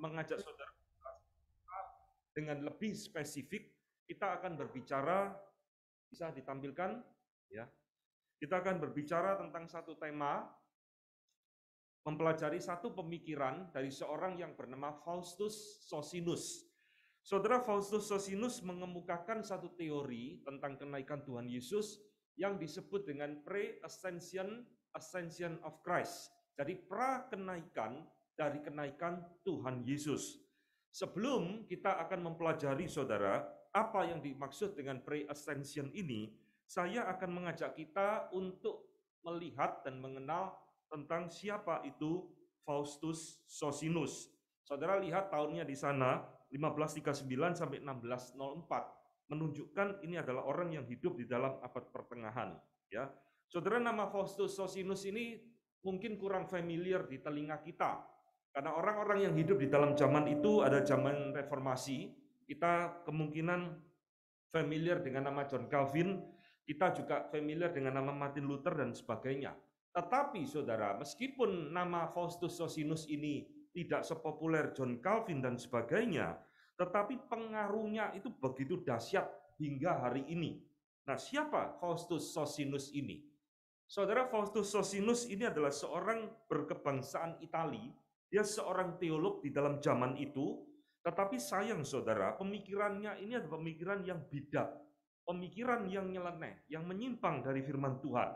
mengajak saudara dengan lebih spesifik kita akan berbicara bisa ditampilkan ya. Kita akan berbicara tentang satu tema mempelajari satu pemikiran dari seorang yang bernama Faustus Socinus Saudara Faustus Socinus mengemukakan satu teori tentang kenaikan Tuhan Yesus yang disebut dengan pre-ascension ascension of Christ. Jadi pra kenaikan dari kenaikan Tuhan Yesus. Sebelum kita akan mempelajari saudara apa yang dimaksud dengan pre-ascension ini, saya akan mengajak kita untuk melihat dan mengenal tentang siapa itu Faustus Sosinus. Saudara lihat tahunnya di sana, 1539 sampai 1604 menunjukkan ini adalah orang yang hidup di dalam abad pertengahan, ya. Saudara nama Faustus Sosinus ini mungkin kurang familiar di telinga kita karena orang-orang yang hidup di dalam zaman itu ada zaman reformasi, kita kemungkinan familiar dengan nama John Calvin, kita juga familiar dengan nama Martin Luther dan sebagainya. Tetapi saudara, meskipun nama Faustus Sosinus ini tidak sepopuler John Calvin dan sebagainya, tetapi pengaruhnya itu begitu dahsyat hingga hari ini. Nah, siapa Faustus Sosinus ini? Saudara Faustus Sosinus ini adalah seorang berkebangsaan Italia. Dia seorang teolog di dalam zaman itu, tetapi sayang saudara, pemikirannya ini adalah pemikiran yang bidat, pemikiran yang nyeleneh, yang menyimpang dari firman Tuhan.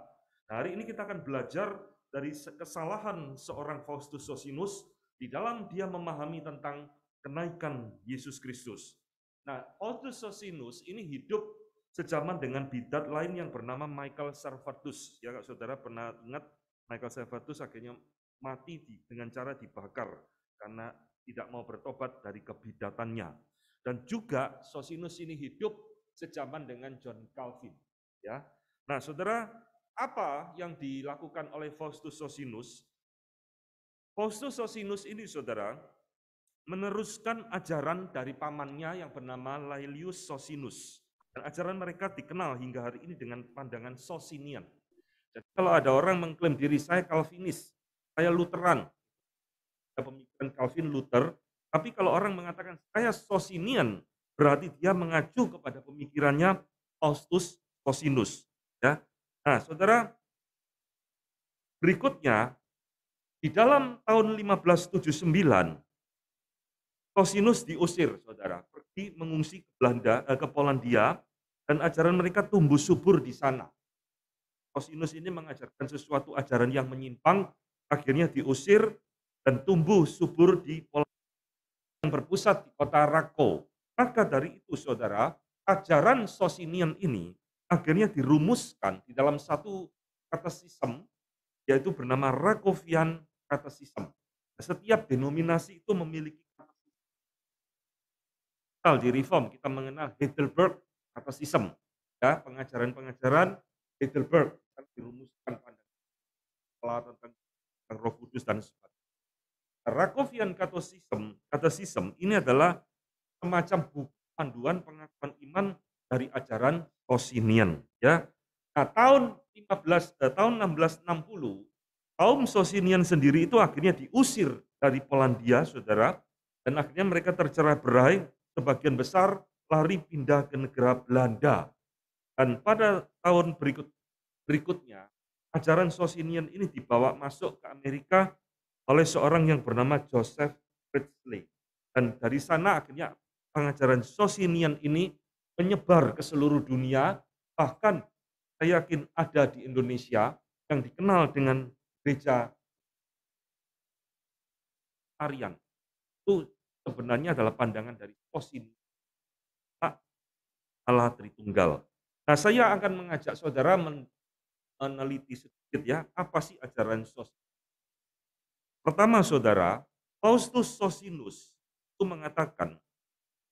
Nah, hari ini kita akan belajar dari kesalahan seorang Faustus Sosinus di dalam dia memahami tentang kenaikan Yesus Kristus. Nah, Faustus Sosinus ini hidup sejaman dengan bidat lain yang bernama Michael Servetus. Ya, Saudara pernah ingat Michael Servetus akhirnya mati dengan cara dibakar karena tidak mau bertobat dari kebidatannya. Dan juga Sosinus ini hidup sejaman dengan John Calvin. Ya, Nah, saudara, apa yang dilakukan oleh Faustus Sosinus? Faustus Sosinus ini, saudara, meneruskan ajaran dari pamannya yang bernama Laelius Sosinus. Dan ajaran mereka dikenal hingga hari ini dengan pandangan Sosinian. Jadi kalau ada orang mengklaim diri saya Calvinis, saya Lutheran. Ada pemikiran Calvin Luther, tapi kalau orang mengatakan saya Sosinian, berarti dia mengacu kepada pemikirannya Faustus Sosinus. Ya. Nah, saudara, berikutnya, di dalam tahun 1579, Sosinus diusir, saudara, pergi mengungsi ke Belanda, eh, ke Polandia, dan ajaran mereka tumbuh subur di sana. Sosinus ini mengajarkan sesuatu ajaran yang menyimpang akhirnya diusir dan tumbuh subur di Polandia yang berpusat di kota Rako. Maka dari itu saudara, ajaran Sosinian ini akhirnya dirumuskan di dalam satu sistem, yaitu bernama Rakovian sistem. Nah, setiap denominasi itu memiliki hal di reform kita mengenal Heidelberg sistem. ya pengajaran-pengajaran Heidelberg kan dirumuskan pada tentang Roh Kudus dan sebagainya. Rakovian katosism, katosism ini adalah semacam buku panduan pengakuan iman dari ajaran Sosinian. Ya. Nah, tahun 15 eh, tahun 1660 kaum Sosinian sendiri itu akhirnya diusir dari Polandia, saudara, dan akhirnya mereka tercerai berai. Sebagian besar lari pindah ke negara Belanda. Dan pada tahun berikut berikutnya ajaran Sosinian ini dibawa masuk ke Amerika oleh seorang yang bernama Joseph Priestley. Dan dari sana akhirnya pengajaran Sosinian ini menyebar ke seluruh dunia, bahkan saya yakin ada di Indonesia yang dikenal dengan gereja Aryan Itu sebenarnya adalah pandangan dari Sosinian. Allah Tritunggal. Nah, saya akan mengajak saudara meneliti sedikit ya, apa sih ajaran Sosinus? Pertama saudara, Faustus Sosinus itu mengatakan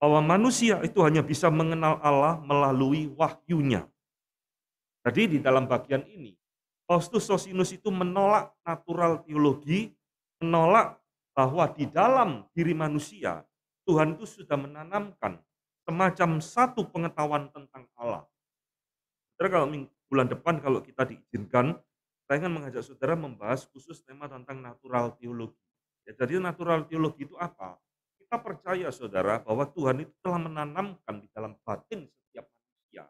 bahwa manusia itu hanya bisa mengenal Allah melalui wahyunya. Jadi di dalam bagian ini, Faustus Sosinus itu menolak natural teologi, menolak bahwa di dalam diri manusia Tuhan itu sudah menanamkan semacam satu pengetahuan tentang Allah. Jadi kalau bulan depan kalau kita diizinkan, saya ingin mengajak saudara membahas khusus tema tentang natural teologi. Ya, jadi natural teologi itu apa? Kita percaya saudara bahwa Tuhan itu telah menanamkan di dalam batin setiap manusia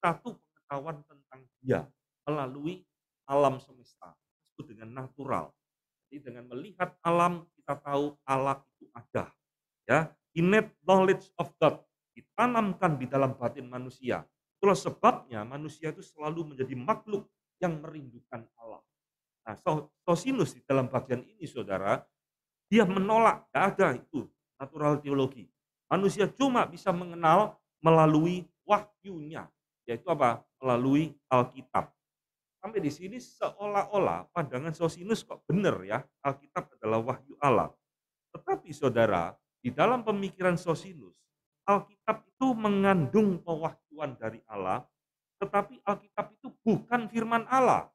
satu pengetahuan tentang dia melalui alam semesta. Itu dengan natural. Jadi dengan melihat alam kita tahu Allah itu ada. Ya, innate knowledge of God ditanamkan di dalam batin manusia Itulah sebabnya manusia itu selalu menjadi makhluk yang merindukan Allah. Nah, Tosinus di dalam bagian ini, saudara, dia menolak, tidak ada itu natural teologi. Manusia cuma bisa mengenal melalui wahyunya, yaitu apa? Melalui Alkitab. Sampai di sini seolah-olah pandangan Sosinus kok benar ya, Alkitab adalah wahyu Allah. Tetapi saudara, di dalam pemikiran Sosinus, Alkitab itu mengandung pewahyuan persekutuan dari Allah, tetapi Alkitab itu bukan firman Allah.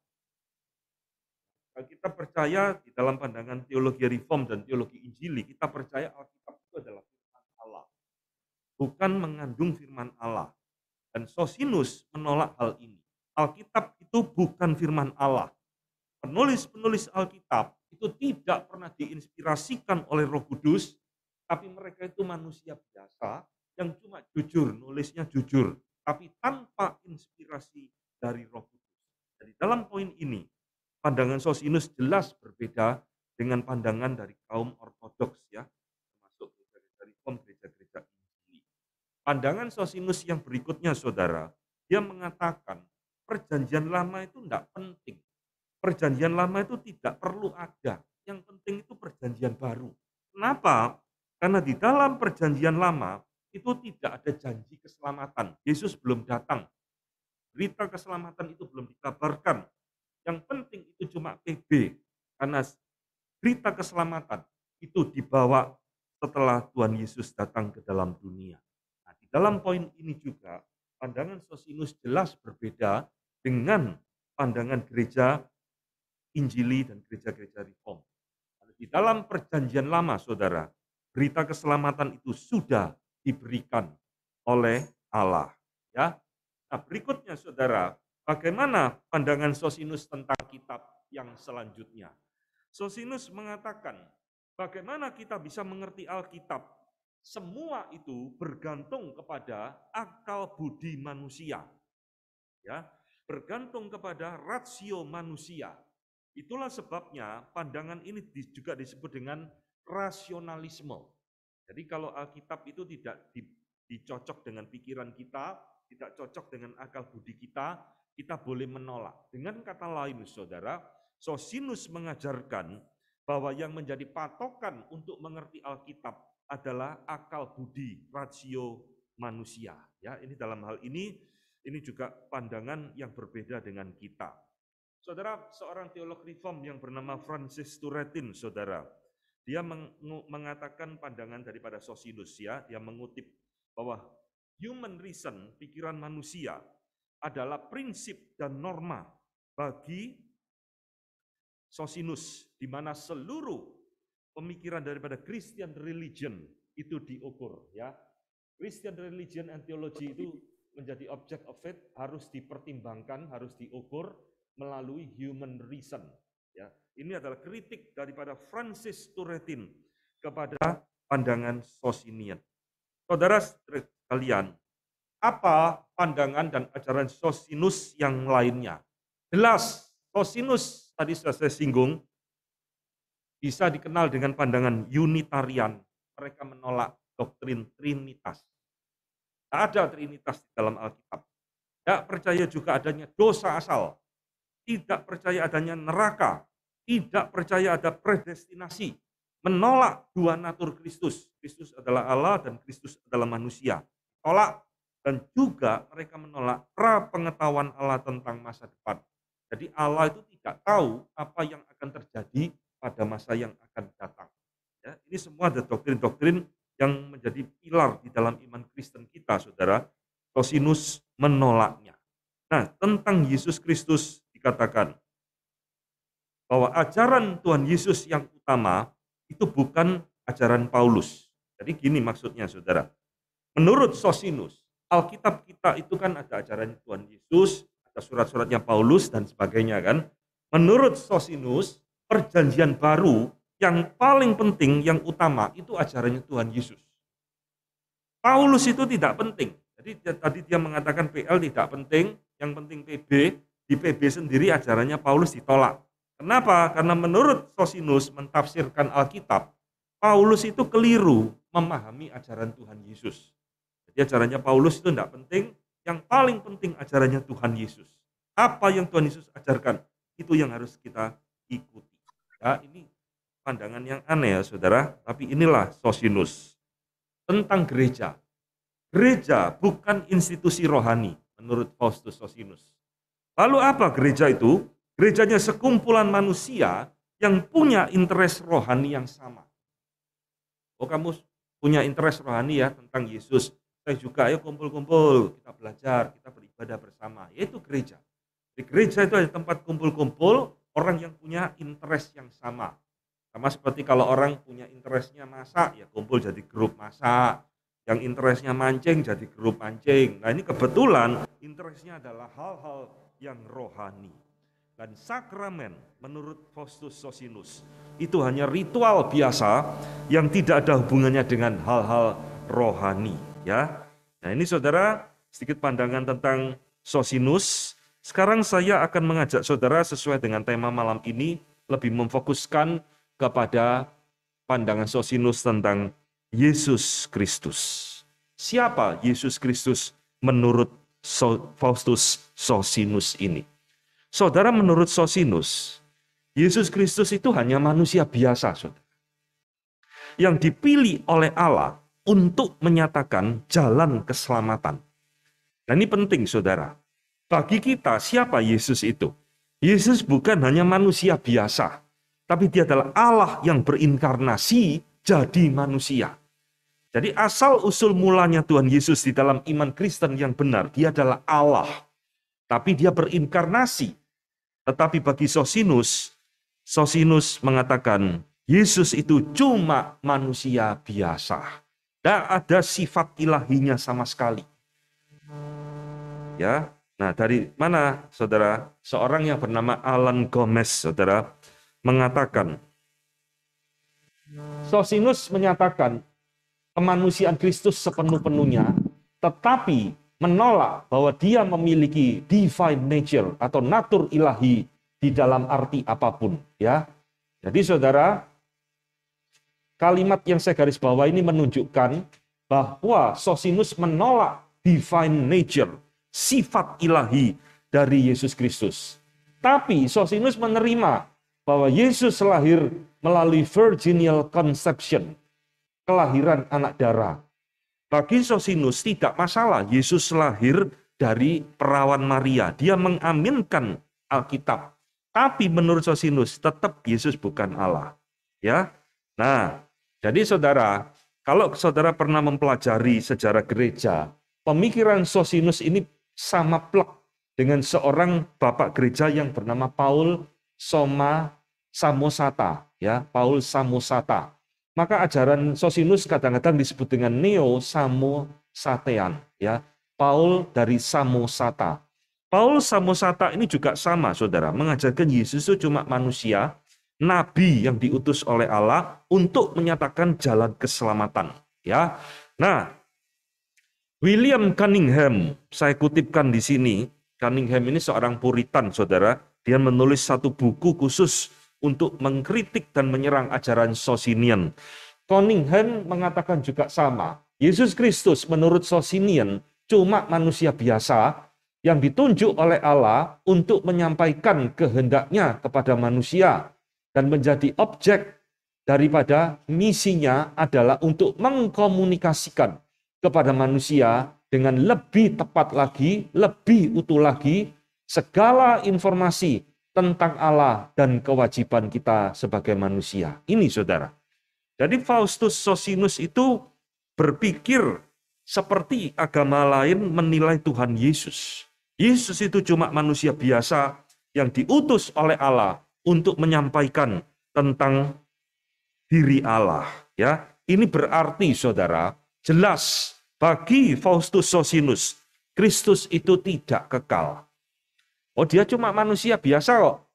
Kita percaya di dalam pandangan teologi reform dan teologi injili, kita percaya Alkitab itu adalah firman Allah. Bukan mengandung firman Allah. Dan Sosinus menolak hal ini. Alkitab itu bukan firman Allah. Penulis-penulis Alkitab itu tidak pernah diinspirasikan oleh Roh Kudus, tapi mereka itu manusia biasa yang cuma jujur, nulisnya jujur, tapi tanpa inspirasi dari Roh Kudus. Jadi dalam poin ini, pandangan Sosinus jelas berbeda dengan pandangan dari kaum ortodoks ya, termasuk dari gereja reform, gereja-gereja Injili. Pandangan Sosinus yang berikutnya saudara, dia mengatakan perjanjian lama itu tidak penting. Perjanjian lama itu tidak perlu ada. Yang penting itu perjanjian baru. Kenapa? Karena di dalam perjanjian lama itu tidak ada janji keselamatan. Yesus belum datang. Berita keselamatan itu belum dikabarkan. Yang penting itu cuma PB. Karena berita keselamatan itu dibawa setelah Tuhan Yesus datang ke dalam dunia. Nah, di dalam poin ini juga pandangan Sosinus jelas berbeda dengan pandangan gereja Injili dan gereja-gereja Reform. Di dalam perjanjian lama, saudara, berita keselamatan itu sudah diberikan oleh Allah. Ya. Nah, berikutnya Saudara, bagaimana pandangan Sosinus tentang kitab yang selanjutnya? Sosinus mengatakan, bagaimana kita bisa mengerti Alkitab? Semua itu bergantung kepada akal budi manusia. Ya, bergantung kepada rasio manusia. Itulah sebabnya pandangan ini juga disebut dengan rasionalisme. Jadi kalau Alkitab itu tidak di, dicocok dengan pikiran kita, tidak cocok dengan akal budi kita, kita boleh menolak. Dengan kata lain, saudara, Sosinus mengajarkan bahwa yang menjadi patokan untuk mengerti Alkitab adalah akal budi, rasio manusia. Ya, ini dalam hal ini ini juga pandangan yang berbeda dengan kita. Saudara, seorang teolog reform yang bernama Francis Turretin, saudara, dia mengatakan pandangan daripada Sosinus ya, dia mengutip bahwa human reason, pikiran manusia adalah prinsip dan norma bagi Sosinus di mana seluruh pemikiran daripada Christian religion itu diukur ya. Christian religion and theology itu menjadi objek of faith harus dipertimbangkan, harus diukur melalui human reason. Ya. Ini adalah kritik daripada Francis Turetin kepada pandangan Sosinian. Saudara sekalian, apa pandangan dan ajaran Sosinus yang lainnya? Jelas, Sosinus tadi sudah saya singgung, bisa dikenal dengan pandangan Unitarian. Mereka menolak doktrin Trinitas. Tidak ada Trinitas di dalam Alkitab. Tidak percaya juga adanya dosa asal. Tidak percaya adanya neraka tidak percaya ada predestinasi, menolak dua natur Kristus. Kristus adalah Allah dan Kristus adalah manusia. Tolak dan juga mereka menolak pra pengetahuan Allah tentang masa depan. Jadi Allah itu tidak tahu apa yang akan terjadi pada masa yang akan datang. Ya, ini semua ada doktrin-doktrin yang menjadi pilar di dalam iman Kristen kita, saudara. Tosinus menolaknya. Nah, tentang Yesus Kristus dikatakan, bahwa ajaran Tuhan Yesus yang utama itu bukan ajaran Paulus. Jadi gini maksudnya saudara. Menurut Sosinus, Alkitab kita itu kan ada ajaran Tuhan Yesus, ada surat-suratnya Paulus dan sebagainya kan. Menurut Sosinus, perjanjian baru yang paling penting, yang utama itu ajarannya Tuhan Yesus. Paulus itu tidak penting. Jadi tadi dia mengatakan PL tidak penting, yang penting PB, di PB sendiri ajarannya Paulus ditolak. Kenapa? Karena menurut Sosinus mentafsirkan Alkitab, Paulus itu keliru memahami ajaran Tuhan Yesus. Jadi ajarannya Paulus itu tidak penting, yang paling penting ajarannya Tuhan Yesus. Apa yang Tuhan Yesus ajarkan, itu yang harus kita ikuti. Ya, ini pandangan yang aneh ya saudara, tapi inilah Sosinus. Tentang gereja. Gereja bukan institusi rohani menurut Faustus Sosinus. Lalu apa gereja itu? gerejanya sekumpulan manusia yang punya interes rohani yang sama. Oh kamu punya interes rohani ya tentang Yesus. Saya juga ayo kumpul-kumpul, kita belajar, kita beribadah bersama. Yaitu gereja. Di gereja itu ada tempat kumpul-kumpul orang yang punya interes yang sama. Sama seperti kalau orang punya interesnya masak, ya kumpul jadi grup masak. Yang interesnya mancing, jadi grup mancing. Nah ini kebetulan interesnya adalah hal-hal yang rohani dan sakramen menurut Faustus Sosinus itu hanya ritual biasa yang tidak ada hubungannya dengan hal-hal rohani ya. Nah, ini Saudara sedikit pandangan tentang Sosinus. Sekarang saya akan mengajak Saudara sesuai dengan tema malam ini lebih memfokuskan kepada pandangan Sosinus tentang Yesus Kristus. Siapa Yesus Kristus menurut Faustus Sosinus ini? Saudara menurut Sosinus, Yesus Kristus itu hanya manusia biasa, saudara. Yang dipilih oleh Allah untuk menyatakan jalan keselamatan. Dan ini penting, saudara. Bagi kita, siapa Yesus itu? Yesus bukan hanya manusia biasa, tapi dia adalah Allah yang berinkarnasi jadi manusia. Jadi asal usul mulanya Tuhan Yesus di dalam iman Kristen yang benar, dia adalah Allah. Tapi dia berinkarnasi tetapi bagi Sosinus, Sosinus mengatakan, Yesus itu cuma manusia biasa. Tidak ada sifat ilahinya sama sekali. Ya, Nah, dari mana saudara? Seorang yang bernama Alan Gomez, saudara, mengatakan, Sosinus menyatakan kemanusiaan Kristus sepenuh-penuhnya, tetapi menolak bahwa dia memiliki divine nature atau natur ilahi di dalam arti apapun ya. Jadi saudara, kalimat yang saya garis bawah ini menunjukkan bahwa Sosinus menolak divine nature, sifat ilahi dari Yesus Kristus. Tapi Sosinus menerima bahwa Yesus lahir melalui virginal conception, kelahiran anak darah. Bagi Sosinus tidak masalah Yesus lahir dari perawan Maria. Dia mengaminkan Alkitab. Tapi menurut Sosinus tetap Yesus bukan Allah. Ya. Nah, jadi saudara, kalau saudara pernah mempelajari sejarah gereja, pemikiran Sosinus ini sama plek dengan seorang bapak gereja yang bernama Paul Soma Samosata, ya, Paul Samosata. Maka ajaran Sosinus kadang-kadang disebut dengan neo samosatean ya. Paul dari Samosata. Paul Samosata ini juga sama Saudara, mengajarkan Yesus itu cuma manusia, nabi yang diutus oleh Allah untuk menyatakan jalan keselamatan ya. Nah, William Cunningham, saya kutipkan di sini, Cunningham ini seorang puritan Saudara, dia menulis satu buku khusus untuk mengkritik dan menyerang ajaran Sosinian. Cunningham mengatakan juga sama. Yesus Kristus menurut Sosinian cuma manusia biasa yang ditunjuk oleh Allah untuk menyampaikan kehendaknya kepada manusia dan menjadi objek daripada misinya adalah untuk mengkomunikasikan kepada manusia dengan lebih tepat lagi, lebih utuh lagi segala informasi tentang Allah dan kewajiban kita sebagai manusia. Ini saudara. Jadi Faustus Sosinus itu berpikir seperti agama lain menilai Tuhan Yesus. Yesus itu cuma manusia biasa yang diutus oleh Allah untuk menyampaikan tentang diri Allah, ya. Ini berarti Saudara, jelas bagi Faustus Sosinus, Kristus itu tidak kekal. Oh dia cuma manusia biasa kok.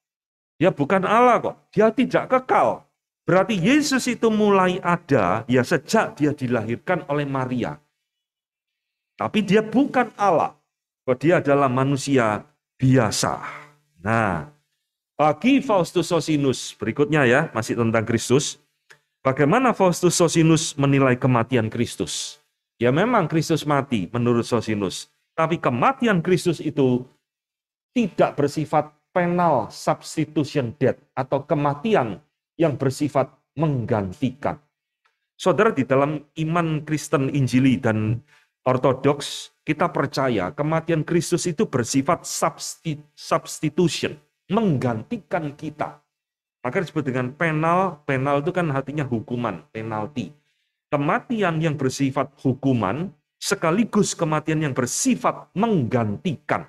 Dia bukan Allah kok. Dia tidak kekal. Berarti Yesus itu mulai ada ya sejak dia dilahirkan oleh Maria. Tapi dia bukan Allah. Kok dia adalah manusia biasa. Nah, bagi Faustus Sosinus, berikutnya ya, masih tentang Kristus. Bagaimana Faustus Sosinus menilai kematian Kristus? Ya memang Kristus mati menurut Sosinus. Tapi kematian Kristus itu tidak bersifat penal substitution death atau kematian yang bersifat menggantikan. Saudara di dalam iman Kristen Injili dan Ortodoks kita percaya kematian Kristus itu bersifat substitution, menggantikan kita. Maka disebut dengan penal, penal itu kan artinya hukuman, penalti. Kematian yang bersifat hukuman sekaligus kematian yang bersifat menggantikan.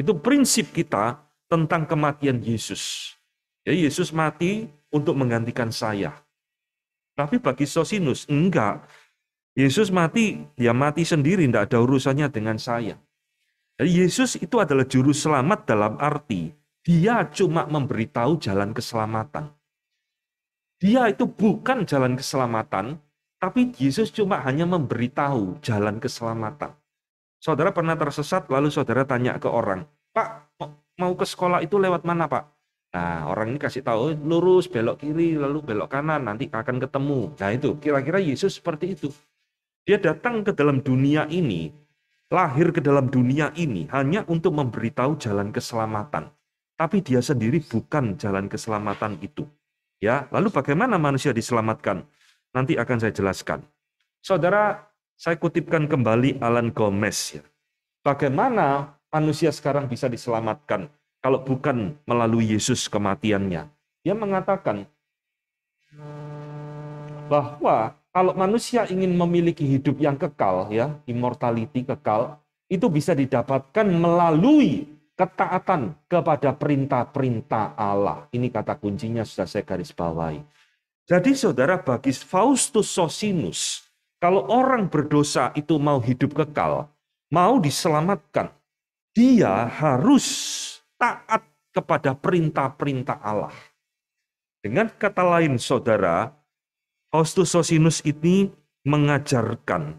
Itu prinsip kita tentang kematian Yesus. Ya, Yesus mati untuk menggantikan saya. Tapi bagi Sosinus, enggak. Yesus mati, dia mati sendiri, tidak ada urusannya dengan saya. Jadi ya, Yesus itu adalah juru selamat dalam arti, dia cuma memberitahu jalan keselamatan. Dia itu bukan jalan keselamatan, tapi Yesus cuma hanya memberitahu jalan keselamatan. Saudara pernah tersesat, lalu saudara tanya ke orang, Pak, mau ke sekolah itu lewat mana, Pak? Nah, orang ini kasih tahu, eh, lurus, belok kiri, lalu belok kanan, nanti akan ketemu. Nah, itu kira-kira Yesus seperti itu. Dia datang ke dalam dunia ini, lahir ke dalam dunia ini, hanya untuk memberitahu jalan keselamatan. Tapi dia sendiri bukan jalan keselamatan itu. Ya, lalu bagaimana manusia diselamatkan? Nanti akan saya jelaskan. Saudara, saya kutipkan kembali Alan Gomez ya. Bagaimana manusia sekarang bisa diselamatkan kalau bukan melalui Yesus kematiannya? Dia mengatakan bahwa kalau manusia ingin memiliki hidup yang kekal ya, immortality kekal, itu bisa didapatkan melalui ketaatan kepada perintah-perintah Allah. Ini kata kuncinya sudah saya garis bawahi. Jadi saudara bagi Faustus Sosinus, kalau orang berdosa itu mau hidup kekal, mau diselamatkan, dia harus taat kepada perintah-perintah Allah. Dengan kata lain, saudara, Ostusosinus Sosinus ini mengajarkan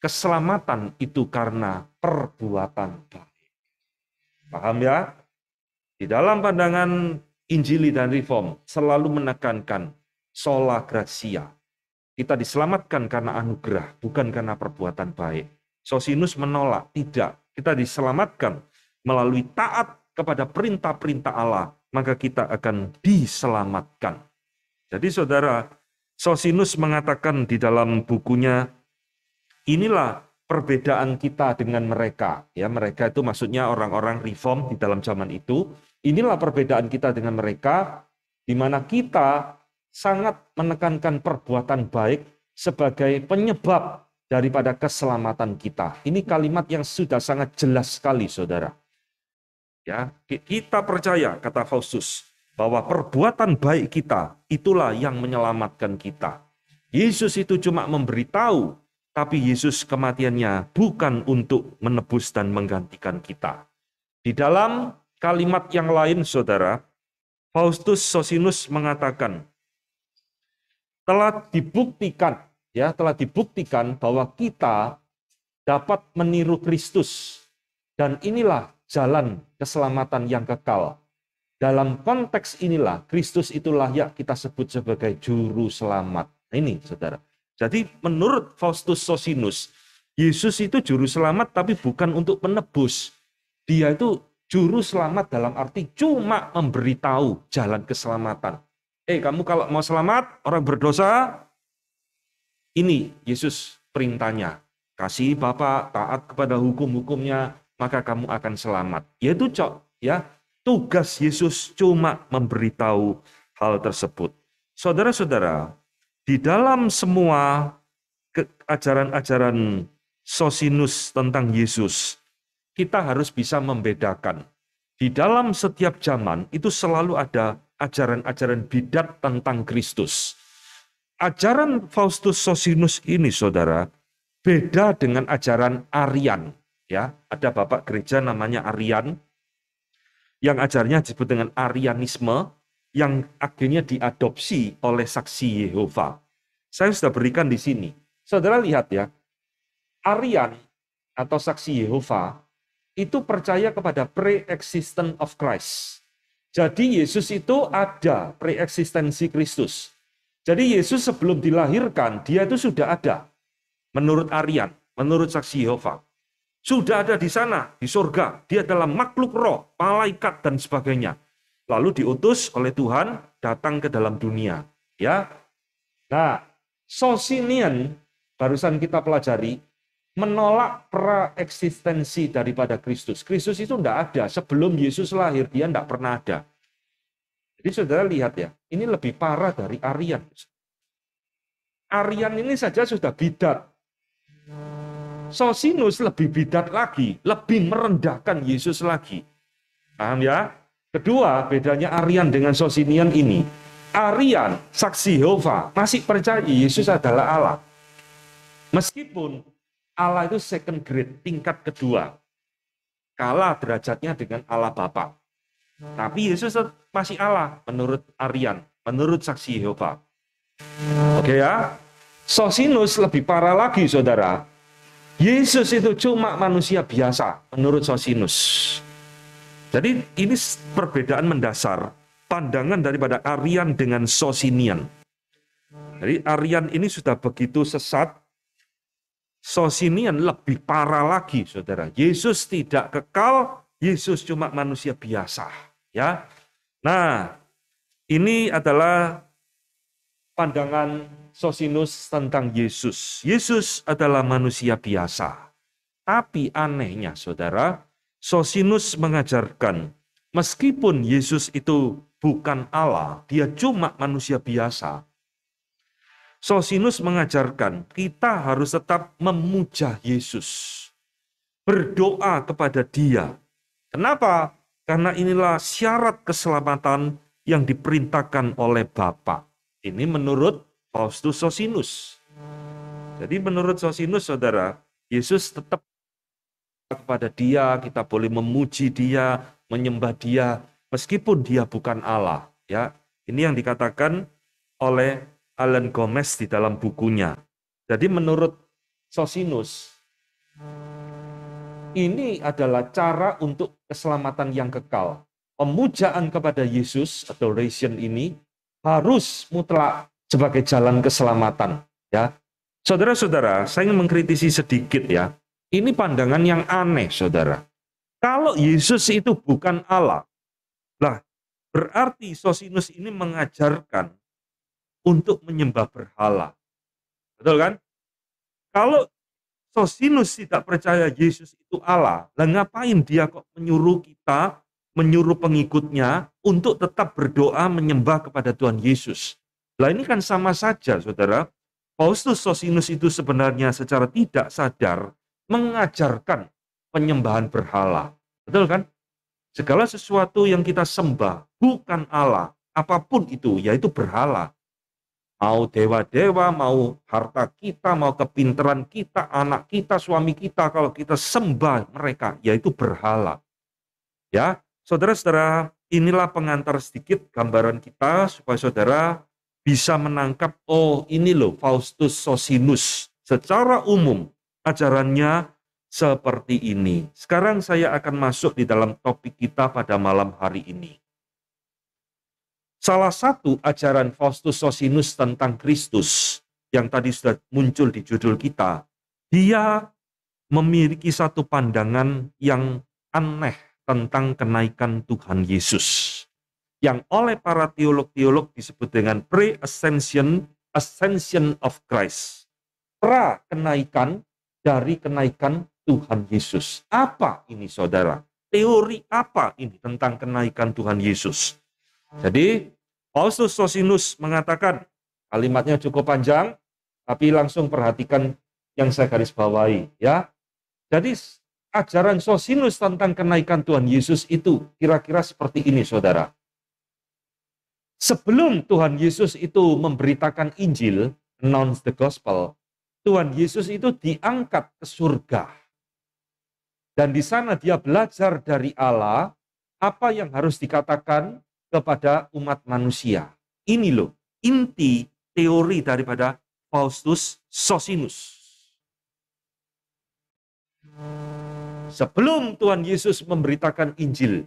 keselamatan itu karena perbuatan baik. Paham ya? Di dalam pandangan Injili dan Reform selalu menekankan sola gratia, kita diselamatkan karena anugerah, bukan karena perbuatan baik. Sosinus menolak, tidak. Kita diselamatkan melalui taat kepada perintah-perintah Allah, maka kita akan diselamatkan. Jadi saudara, Sosinus mengatakan di dalam bukunya, inilah perbedaan kita dengan mereka. Ya, mereka itu maksudnya orang-orang reform di dalam zaman itu. Inilah perbedaan kita dengan mereka, di mana kita sangat menekankan perbuatan baik sebagai penyebab daripada keselamatan kita. Ini kalimat yang sudah sangat jelas sekali, saudara. Ya, kita percaya, kata Faustus, bahwa perbuatan baik kita itulah yang menyelamatkan kita. Yesus itu cuma memberitahu, tapi Yesus kematiannya bukan untuk menebus dan menggantikan kita. Di dalam kalimat yang lain, saudara, Faustus Sosinus mengatakan, telah dibuktikan ya telah dibuktikan bahwa kita dapat meniru Kristus dan inilah jalan keselamatan yang kekal. Dalam konteks inilah Kristus itu layak kita sebut sebagai juru selamat. Nah, ini Saudara. Jadi menurut Faustus Sosinus, Yesus itu juru selamat tapi bukan untuk penebus. Dia itu juru selamat dalam arti cuma memberitahu jalan keselamatan eh kamu kalau mau selamat, orang berdosa, ini Yesus perintahnya. Kasih Bapa, taat kepada hukum-hukumnya, maka kamu akan selamat. Yaitu cok, ya tugas Yesus cuma memberitahu hal tersebut. Saudara-saudara, di dalam semua ajaran-ajaran sosinus tentang Yesus, kita harus bisa membedakan. Di dalam setiap zaman itu selalu ada ajaran-ajaran bidat tentang Kristus. Ajaran Faustus Sosinus ini, saudara, beda dengan ajaran Arian. Ya, ada bapak gereja namanya Arian, yang ajarnya disebut dengan Arianisme, yang akhirnya diadopsi oleh saksi Yehova. Saya sudah berikan di sini. Saudara lihat ya, Arian atau saksi Yehova itu percaya kepada pre-existence of Christ jadi Yesus itu ada preeksistensi Kristus. Jadi Yesus sebelum dilahirkan, dia itu sudah ada. Menurut Arian, menurut saksi Yehova. Sudah ada di sana, di surga. Dia dalam makhluk roh, malaikat, dan sebagainya. Lalu diutus oleh Tuhan datang ke dalam dunia. ya. Nah, Sosinian, barusan kita pelajari, menolak praeksistensi daripada Kristus. Kristus itu tidak ada. Sebelum Yesus lahir, dia tidak pernah ada. Jadi saudara lihat ya, ini lebih parah dari Arian. Arian ini saja sudah bidat. Sosinus lebih bidat lagi, lebih merendahkan Yesus lagi. Paham ya? Kedua, bedanya Arian dengan Sosinian ini. Arian, saksi Yehova, masih percaya Yesus adalah Allah. Meskipun Allah itu second grade, tingkat kedua. Kalah derajatnya dengan Allah Bapa. Tapi Yesus masih Allah menurut Arian, menurut saksi Yehova. Oke okay ya. Sosinus lebih parah lagi saudara. Yesus itu cuma manusia biasa menurut Sosinus. Jadi ini perbedaan mendasar pandangan daripada Arian dengan Sosinian. Jadi Arian ini sudah begitu sesat sosinian lebih parah lagi, saudara. Yesus tidak kekal, Yesus cuma manusia biasa, ya. Nah, ini adalah pandangan Sosinus tentang Yesus. Yesus adalah manusia biasa. Tapi anehnya, saudara, Sosinus mengajarkan, meskipun Yesus itu bukan Allah, dia cuma manusia biasa, Sosinus mengajarkan kita harus tetap memuja Yesus. Berdoa kepada dia. Kenapa? Karena inilah syarat keselamatan yang diperintahkan oleh Bapa. Ini menurut Paulus Sosinus. Jadi menurut Sosinus, saudara, Yesus tetap kepada dia, kita boleh memuji dia, menyembah dia, meskipun dia bukan Allah. Ya, Ini yang dikatakan oleh Alan Gomez di dalam bukunya. Jadi menurut Sosinus, ini adalah cara untuk keselamatan yang kekal. Pemujaan kepada Yesus, adoration ini, harus mutlak sebagai jalan keselamatan. Ya, Saudara-saudara, saya ingin mengkritisi sedikit ya. Ini pandangan yang aneh, saudara. Kalau Yesus itu bukan Allah, lah berarti Sosinus ini mengajarkan untuk menyembah berhala. Betul kan? Kalau Sosinus tidak percaya Yesus itu Allah, lah ngapain dia kok menyuruh kita, menyuruh pengikutnya untuk tetap berdoa menyembah kepada Tuhan Yesus? Lah ini kan sama saja, saudara. Paulus Sosinus itu sebenarnya secara tidak sadar mengajarkan penyembahan berhala. Betul kan? Segala sesuatu yang kita sembah bukan Allah, apapun itu, yaitu berhala. Mau dewa-dewa, mau harta kita, mau kepinteran kita, anak kita, suami kita, kalau kita sembah mereka, yaitu berhala. Ya, saudara-saudara, inilah pengantar sedikit gambaran kita supaya saudara bisa menangkap, oh ini loh Faustus Sosinus. Secara umum, ajarannya seperti ini. Sekarang saya akan masuk di dalam topik kita pada malam hari ini. Salah satu ajaran Faustus Sosinus tentang Kristus yang tadi sudah muncul di judul kita, dia memiliki satu pandangan yang aneh tentang kenaikan Tuhan Yesus yang oleh para teolog-teolog disebut dengan pre-ascension, ascension of Christ. Pra kenaikan dari kenaikan Tuhan Yesus. Apa ini saudara? Teori apa ini tentang kenaikan Tuhan Yesus? Jadi Paulus Sosinus mengatakan kalimatnya cukup panjang, tapi langsung perhatikan yang saya garis bawahi ya. Jadi ajaran Sosinus tentang kenaikan Tuhan Yesus itu kira-kira seperti ini saudara. Sebelum Tuhan Yesus itu memberitakan Injil, announce the gospel, Tuhan Yesus itu diangkat ke surga. Dan di sana dia belajar dari Allah apa yang harus dikatakan, kepada umat manusia. Ini loh inti teori daripada Faustus Sosinus. Sebelum Tuhan Yesus memberitakan Injil,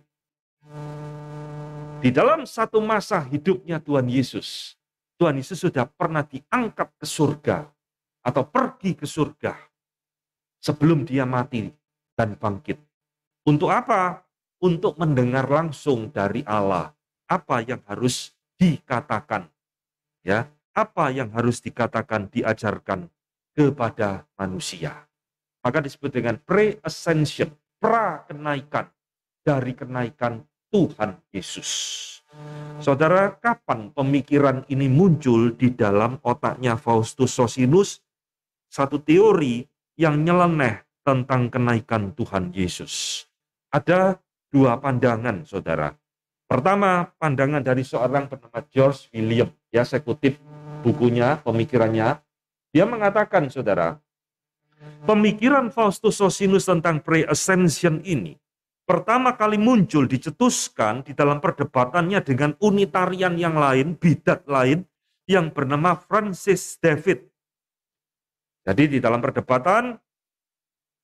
di dalam satu masa hidupnya Tuhan Yesus, Tuhan Yesus sudah pernah diangkat ke surga atau pergi ke surga sebelum dia mati dan bangkit. Untuk apa? Untuk mendengar langsung dari Allah apa yang harus dikatakan. Ya, apa yang harus dikatakan diajarkan kepada manusia. Maka disebut dengan pre-ascension, pra kenaikan dari kenaikan Tuhan Yesus. Saudara, kapan pemikiran ini muncul di dalam otaknya Faustus Sosinus? Satu teori yang nyeleneh tentang kenaikan Tuhan Yesus. Ada dua pandangan, saudara. Pertama, pandangan dari seorang bernama George William. Ya, saya kutip bukunya, pemikirannya. Dia mengatakan, saudara, pemikiran Faustus Sosinus tentang pre-ascension ini pertama kali muncul dicetuskan di dalam perdebatannya dengan unitarian yang lain, bidat lain, yang bernama Francis David. Jadi di dalam perdebatan,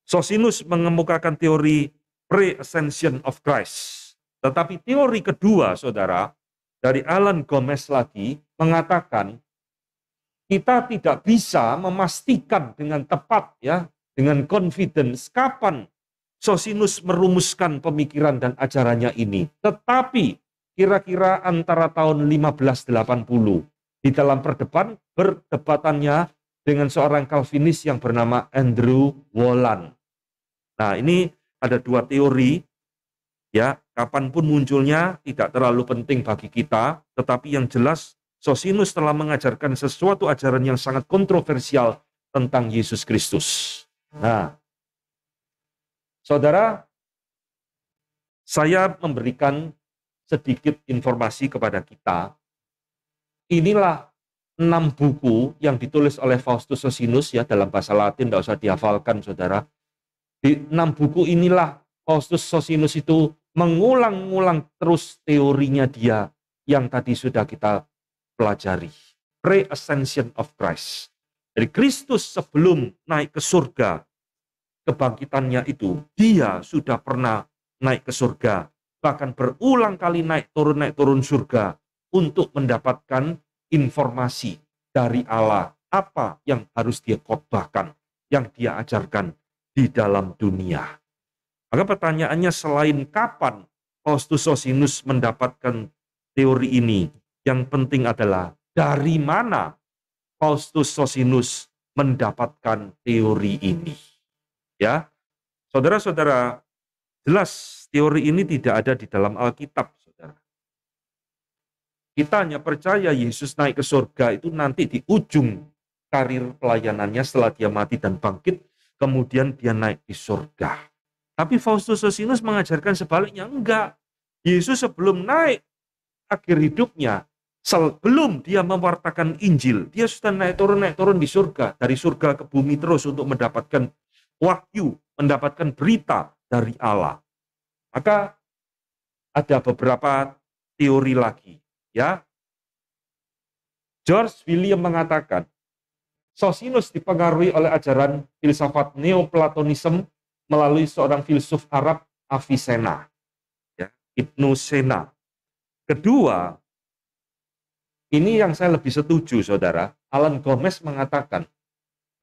Sosinus mengemukakan teori pre-ascension of Christ tetapi teori kedua, saudara, dari Alan Gomez lagi mengatakan kita tidak bisa memastikan dengan tepat ya dengan confidence kapan Sosinus merumuskan pemikiran dan ajarannya ini. Tetapi kira-kira antara tahun 1580 di dalam perdepan berdebatannya dengan seorang Calvinis yang bernama Andrew Wallan. Nah, ini ada dua teori ya Kapanpun munculnya tidak terlalu penting bagi kita, tetapi yang jelas Sosinus telah mengajarkan sesuatu ajaran yang sangat kontroversial tentang Yesus Kristus. Nah, saudara, saya memberikan sedikit informasi kepada kita. Inilah enam buku yang ditulis oleh Faustus Sosinus ya dalam bahasa Latin, tidak usah dihafalkan saudara. Di enam buku inilah Faustus Sosinus itu mengulang-ulang terus teorinya dia yang tadi sudah kita pelajari. Pre-ascension of Christ. Jadi Kristus sebelum naik ke surga, kebangkitannya itu, dia sudah pernah naik ke surga. Bahkan berulang kali naik turun-naik turun surga untuk mendapatkan informasi dari Allah. Apa yang harus dia khotbahkan, yang dia ajarkan di dalam dunia. Maka pertanyaannya selain kapan Faustus Sosinus mendapatkan teori ini, yang penting adalah dari mana Faustus Sosinus mendapatkan teori ini. Ya. Saudara-saudara, jelas teori ini tidak ada di dalam Alkitab, Saudara. Kita hanya percaya Yesus naik ke surga itu nanti di ujung karir pelayanannya setelah dia mati dan bangkit, kemudian dia naik di surga. Tapi Faustus Sosinus mengajarkan sebaliknya, enggak. Yesus sebelum naik akhir hidupnya, sebelum dia mewartakan Injil, dia sudah naik turun naik turun di surga, dari surga ke bumi terus untuk mendapatkan wahyu, mendapatkan berita dari Allah. Maka ada beberapa teori lagi, ya. George William mengatakan, Sosinus dipengaruhi oleh ajaran filsafat Neoplatonisme melalui seorang filsuf Arab Avicenna, ya, Ibnu Sena. Kedua, ini yang saya lebih setuju, saudara. Alan Gomez mengatakan,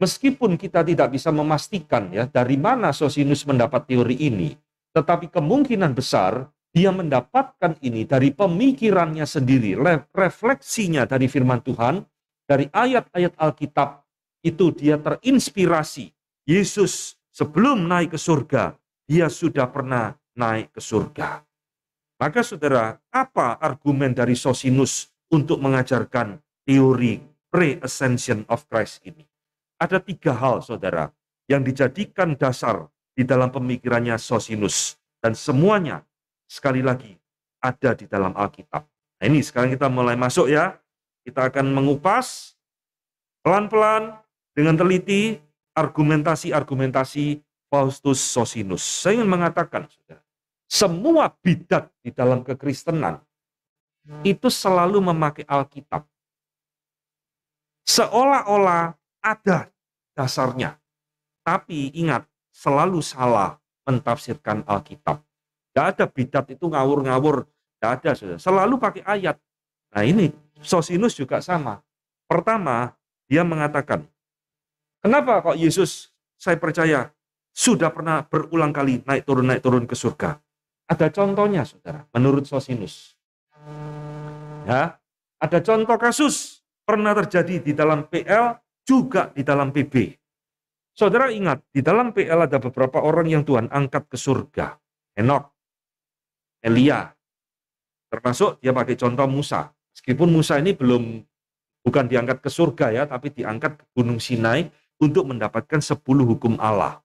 meskipun kita tidak bisa memastikan ya dari mana Sosinus mendapat teori ini, tetapi kemungkinan besar dia mendapatkan ini dari pemikirannya sendiri, refleksinya dari firman Tuhan, dari ayat-ayat Alkitab, itu dia terinspirasi. Yesus sebelum naik ke surga, dia sudah pernah naik ke surga. Maka saudara, apa argumen dari Sosinus untuk mengajarkan teori pre-ascension of Christ ini? Ada tiga hal saudara yang dijadikan dasar di dalam pemikirannya Sosinus. Dan semuanya sekali lagi ada di dalam Alkitab. Nah ini sekarang kita mulai masuk ya. Kita akan mengupas pelan-pelan dengan teliti argumentasi-argumentasi Faustus Sosinus. Saya ingin mengatakan, saudara, semua bidat di dalam kekristenan itu selalu memakai Alkitab. Seolah-olah ada dasarnya. Tapi ingat, selalu salah mentafsirkan Alkitab. Tidak ada bidat itu ngawur-ngawur. Tidak ada, saudara. Selalu pakai ayat. Nah ini, Sosinus juga sama. Pertama, dia mengatakan, Kenapa kok Yesus saya percaya sudah pernah berulang kali naik turun naik turun ke surga? Ada contohnya Saudara, menurut Sosinus. Ya, ada contoh kasus pernah terjadi di dalam PL juga di dalam PB. Saudara ingat, di dalam PL ada beberapa orang yang Tuhan angkat ke surga. Henok, Elia, termasuk dia pakai contoh Musa. Meskipun Musa ini belum bukan diangkat ke surga ya, tapi diangkat ke Gunung Sinai untuk mendapatkan 10 hukum Allah.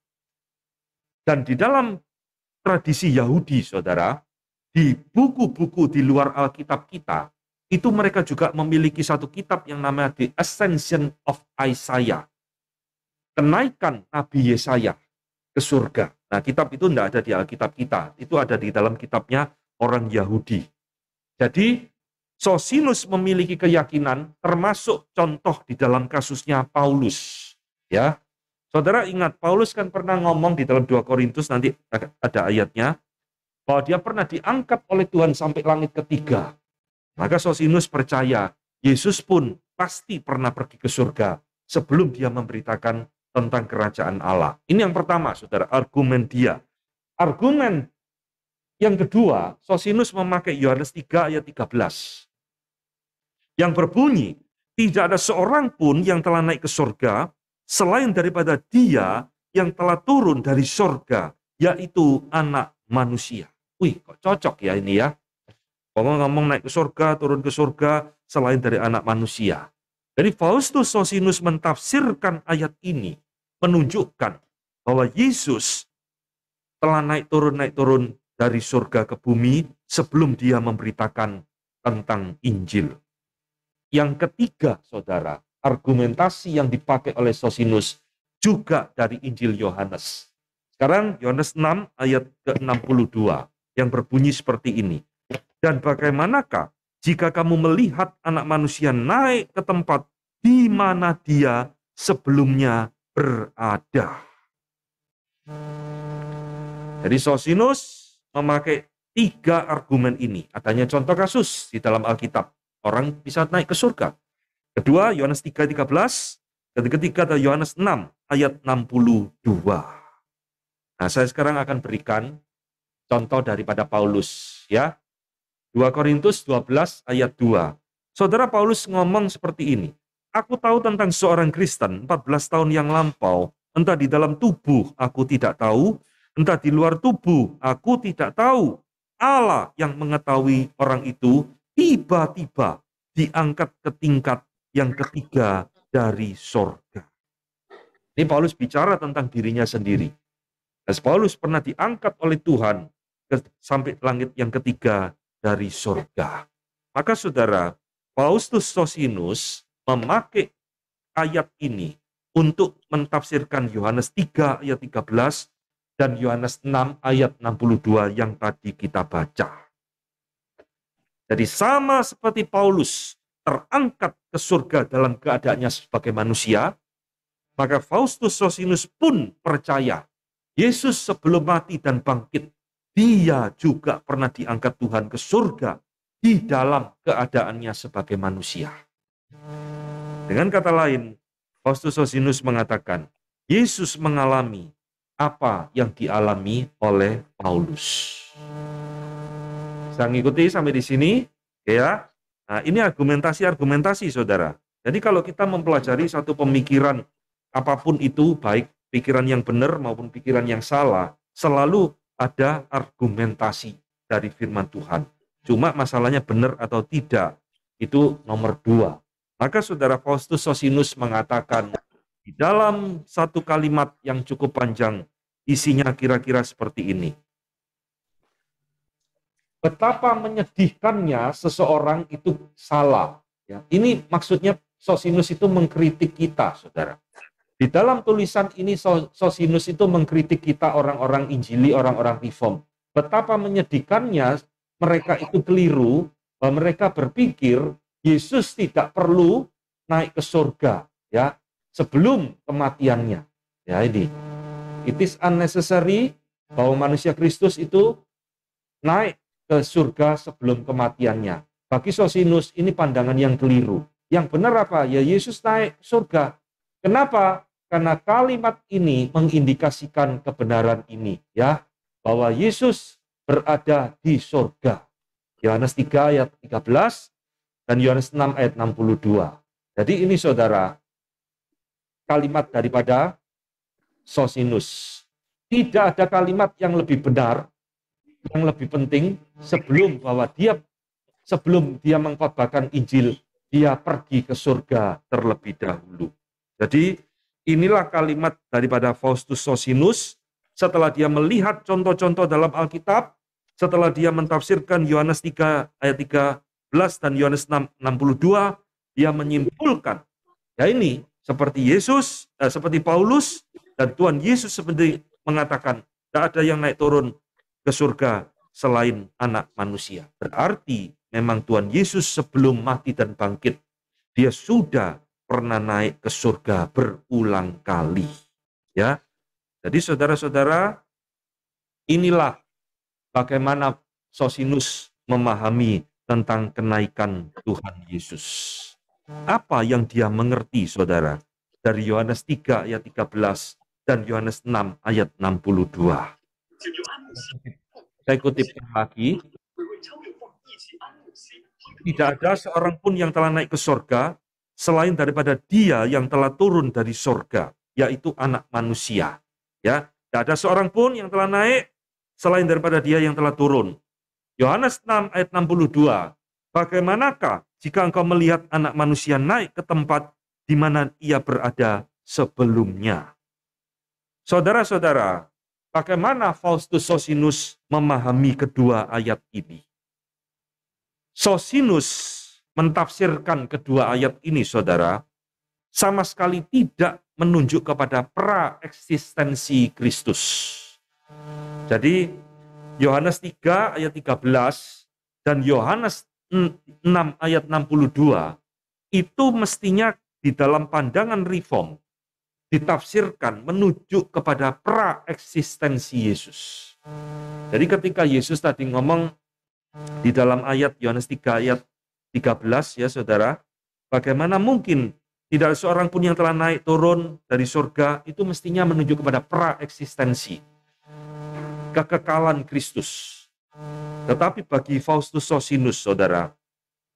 Dan di dalam tradisi Yahudi, saudara, di buku-buku di luar Alkitab kita, itu mereka juga memiliki satu kitab yang namanya The Ascension of Isaiah. Kenaikan Nabi Yesaya ke surga. Nah, kitab itu tidak ada di Alkitab kita. Itu ada di dalam kitabnya orang Yahudi. Jadi, Sosinus memiliki keyakinan termasuk contoh di dalam kasusnya Paulus Ya. Saudara ingat Paulus kan pernah ngomong di dalam 2 Korintus nanti ada ayatnya bahwa dia pernah diangkat oleh Tuhan sampai langit ketiga. Maka Sosinus percaya Yesus pun pasti pernah pergi ke surga sebelum dia memberitakan tentang kerajaan Allah. Ini yang pertama, saudara, argumen dia. Argumen yang kedua, Sosinus memakai Yohanes 3 ayat 13. Yang berbunyi, tidak ada seorang pun yang telah naik ke surga selain daripada dia yang telah turun dari sorga, yaitu anak manusia. Wih, kok cocok ya ini ya. Ngomong-ngomong naik ke sorga, turun ke sorga, selain dari anak manusia. Jadi Faustus Sosinus mentafsirkan ayat ini, menunjukkan bahwa Yesus telah naik turun, naik turun dari surga ke bumi sebelum dia memberitakan tentang Injil. Yang ketiga, saudara, argumentasi yang dipakai oleh Sosinus juga dari Injil Yohanes. Sekarang Yohanes 6 ayat ke-62 yang berbunyi seperti ini. Dan bagaimanakah jika kamu melihat anak manusia naik ke tempat di mana dia sebelumnya berada? Jadi Sosinus memakai tiga argumen ini. Adanya contoh kasus di dalam Alkitab. Orang bisa naik ke surga. Kedua, Yohanes 3, 13. Dan ketiga ada Yohanes 6, ayat 62. Nah, saya sekarang akan berikan contoh daripada Paulus. ya 2 Korintus 12, ayat 2. Saudara Paulus ngomong seperti ini. Aku tahu tentang seorang Kristen 14 tahun yang lampau, entah di dalam tubuh aku tidak tahu, entah di luar tubuh aku tidak tahu. Allah yang mengetahui orang itu tiba-tiba diangkat ke tingkat yang ketiga dari sorga. Ini Paulus bicara tentang dirinya sendiri. Dan Paulus pernah diangkat oleh Tuhan ke, sampai langit yang ketiga dari sorga. Maka saudara, Paulus Sosinus memakai ayat ini untuk mentafsirkan Yohanes 3 ayat 13 dan Yohanes 6 ayat 62 yang tadi kita baca. Jadi sama seperti Paulus terangkat ke surga dalam keadaannya sebagai manusia, maka Faustus Sosinus pun percaya Yesus sebelum mati dan bangkit, dia juga pernah diangkat Tuhan ke surga di dalam keadaannya sebagai manusia. Dengan kata lain, Faustus Sosinus mengatakan, Yesus mengalami apa yang dialami oleh Paulus. Saya ngikuti sampai di sini, ya. Nah, ini argumentasi-argumentasi saudara. Jadi kalau kita mempelajari satu pemikiran apapun itu, baik pikiran yang benar maupun pikiran yang salah, selalu ada argumentasi dari firman Tuhan. Cuma masalahnya benar atau tidak, itu nomor dua. Maka saudara Faustus Sosinus mengatakan, di dalam satu kalimat yang cukup panjang, isinya kira-kira seperti ini betapa menyedihkannya seseorang itu salah. Ya, ini maksudnya Sosinus itu mengkritik kita, saudara. Di dalam tulisan ini Sosinus itu mengkritik kita orang-orang Injili, orang-orang Reform. Betapa menyedihkannya mereka itu keliru, bahwa mereka berpikir Yesus tidak perlu naik ke surga, ya, sebelum kematiannya. Ya, ini. It is unnecessary bahwa manusia Kristus itu naik ke surga sebelum kematiannya. Bagi Sosinus ini pandangan yang keliru. Yang benar apa? Ya Yesus naik surga. Kenapa? Karena kalimat ini mengindikasikan kebenaran ini ya, bahwa Yesus berada di surga. Yohanes 3 ayat 13 dan Yohanes 6 ayat 62. Jadi ini saudara, kalimat daripada Sosinus. Tidak ada kalimat yang lebih benar, yang lebih penting sebelum bahwa dia sebelum dia mengkhotbahkan Injil, dia pergi ke surga terlebih dahulu. Jadi inilah kalimat daripada Faustus Sosinus setelah dia melihat contoh-contoh dalam Alkitab, setelah dia mentafsirkan Yohanes 3 ayat 13 dan Yohanes 6, 62, dia menyimpulkan ya ini seperti Yesus, eh, seperti Paulus dan Tuhan Yesus seperti mengatakan, tidak ada yang naik turun ke surga selain anak manusia. Berarti memang Tuhan Yesus sebelum mati dan bangkit, dia sudah pernah naik ke surga berulang kali. Ya. Jadi saudara-saudara, inilah bagaimana Sosinus memahami tentang kenaikan Tuhan Yesus. Apa yang dia mengerti, saudara? Dari Yohanes 3 ayat 13 dan Yohanes 6 ayat 62. Saya kutip lagi, tidak ada seorang pun yang telah naik ke sorga selain daripada dia yang telah turun dari sorga, yaitu anak manusia. Ya, tidak ada seorang pun yang telah naik selain daripada dia yang telah turun. Yohanes 6 ayat 62. Bagaimanakah jika engkau melihat anak manusia naik ke tempat di mana ia berada sebelumnya? Saudara-saudara, Bagaimana Faustus Sosinus memahami kedua ayat ini? Sosinus mentafsirkan kedua ayat ini, saudara, sama sekali tidak menunjuk kepada pra-eksistensi Kristus. Jadi, Yohanes 3 ayat 13 dan Yohanes 6 ayat 62 itu mestinya di dalam pandangan reform ditafsirkan menuju kepada pra eksistensi Yesus. Jadi ketika Yesus tadi ngomong di dalam ayat Yohanes 3 ayat 13 ya saudara, bagaimana mungkin tidak seorang pun yang telah naik turun dari surga itu mestinya menuju kepada pra eksistensi kekekalan Kristus. Tetapi bagi Faustus Sosinus saudara,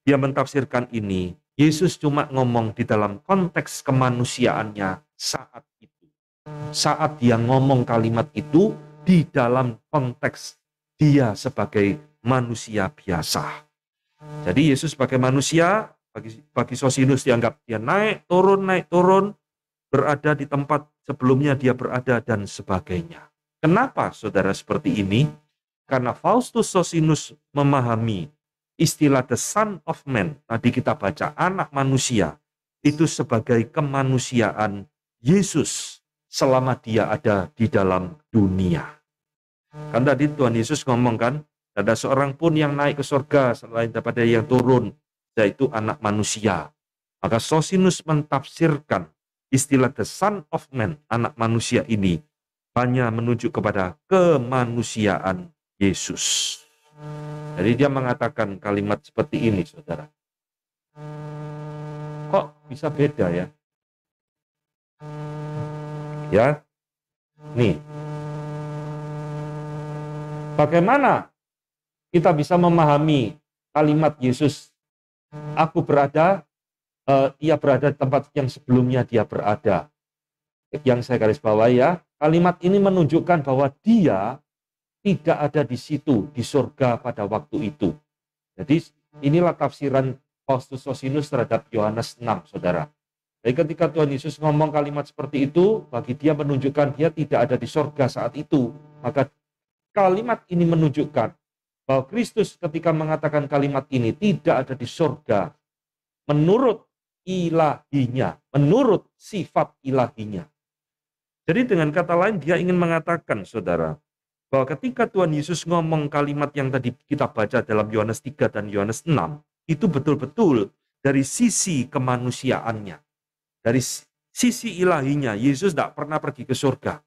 dia mentafsirkan ini Yesus cuma ngomong di dalam konteks kemanusiaannya saat itu. Saat dia ngomong kalimat itu di dalam konteks dia sebagai manusia biasa. Jadi Yesus sebagai manusia bagi bagi Sosinus dianggap dia naik turun naik turun berada di tempat sebelumnya dia berada dan sebagainya. Kenapa saudara seperti ini? Karena Faustus Sosinus memahami istilah the son of man tadi kita baca anak manusia itu sebagai kemanusiaan Yesus selama dia ada di dalam dunia. Kan tadi Tuhan Yesus ngomong kan, ada seorang pun yang naik ke surga selain daripada yang turun, yaitu anak manusia. Maka Sosinus mentafsirkan istilah the son of man, anak manusia ini, hanya menunjuk kepada kemanusiaan Yesus. Jadi dia mengatakan kalimat seperti ini, saudara. Kok bisa beda ya? Ya, nih. Bagaimana kita bisa memahami kalimat Yesus, aku berada, uh, ia berada di tempat yang sebelumnya dia berada. Yang saya garis bawahi ya, kalimat ini menunjukkan bahwa dia tidak ada di situ, di surga pada waktu itu. Jadi inilah tafsiran Faustus Sosinus terhadap Yohanes 6, saudara. Jadi ketika Tuhan Yesus ngomong kalimat seperti itu, bagi dia menunjukkan dia tidak ada di sorga saat itu. Maka kalimat ini menunjukkan bahwa Kristus ketika mengatakan kalimat ini tidak ada di sorga. Menurut ilahinya, menurut sifat ilahinya. Jadi dengan kata lain dia ingin mengatakan, saudara, bahwa ketika Tuhan Yesus ngomong kalimat yang tadi kita baca dalam Yohanes 3 dan Yohanes 6, itu betul-betul dari sisi kemanusiaannya. Dari sisi ilahinya, Yesus tidak pernah pergi ke surga.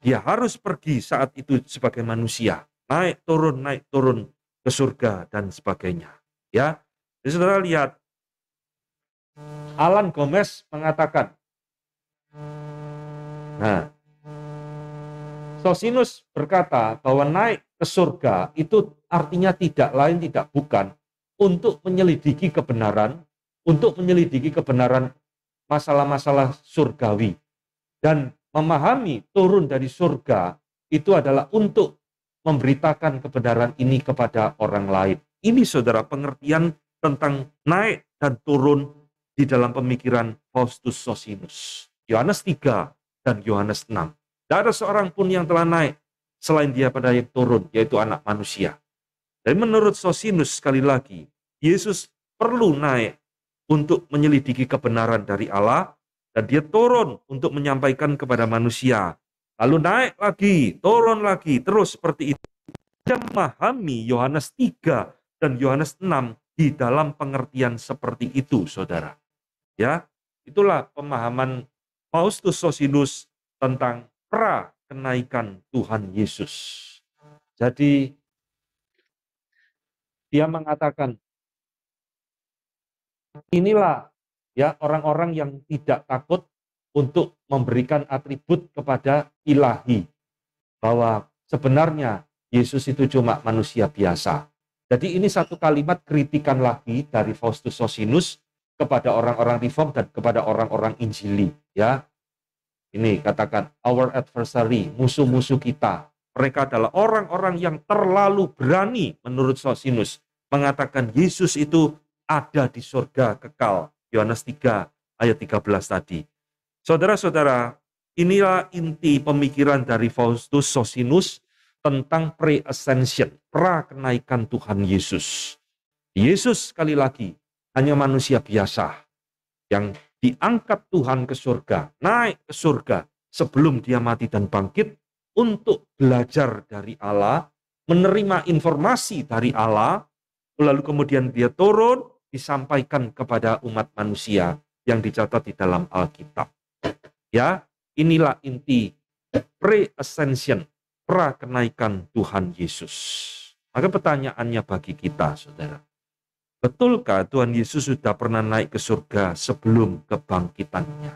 Dia harus pergi saat itu sebagai manusia. Naik turun, naik turun ke surga dan sebagainya. Ya, Jadi, saudara lihat, Alan Gomez mengatakan, nah, Sosinus berkata bahwa naik ke surga itu artinya tidak lain tidak bukan untuk menyelidiki kebenaran, untuk menyelidiki kebenaran masalah-masalah surgawi dan memahami turun dari surga itu adalah untuk memberitakan kebenaran ini kepada orang lain. Ini saudara pengertian tentang naik dan turun di dalam pemikiran Faustus Sosinus. Yohanes 3 dan Yohanes 6. Tidak ada seorang pun yang telah naik selain dia pada yang turun, yaitu anak manusia. Dan menurut Sosinus sekali lagi, Yesus perlu naik untuk menyelidiki kebenaran dari Allah, dan dia turun untuk menyampaikan kepada manusia. Lalu naik lagi, turun lagi, terus seperti itu. Dia memahami Yohanes 3 dan Yohanes 6 di dalam pengertian seperti itu, saudara. Ya, itulah pemahaman Faustus Sosinus tentang pra kenaikan Tuhan Yesus. Jadi dia mengatakan inilah ya orang-orang yang tidak takut untuk memberikan atribut kepada ilahi bahwa sebenarnya Yesus itu cuma manusia biasa. Jadi ini satu kalimat kritikan lagi dari Faustus Sosinus kepada orang-orang reform dan kepada orang-orang Injili ya ini katakan our adversary, musuh-musuh kita. Mereka adalah orang-orang yang terlalu berani menurut Sosinus mengatakan Yesus itu ada di surga kekal. Yohanes 3 ayat 13 tadi. Saudara-saudara, inilah inti pemikiran dari Faustus Sosinus tentang pre-ascension, pra kenaikan Tuhan Yesus. Yesus sekali lagi hanya manusia biasa yang diangkat Tuhan ke surga, naik ke surga sebelum dia mati dan bangkit untuk belajar dari Allah, menerima informasi dari Allah, lalu kemudian dia turun disampaikan kepada umat manusia yang dicatat di dalam Alkitab. Ya, inilah inti pre-ascension, pra kenaikan Tuhan Yesus. Maka pertanyaannya bagi kita, saudara, Betulkah Tuhan Yesus sudah pernah naik ke surga sebelum kebangkitannya?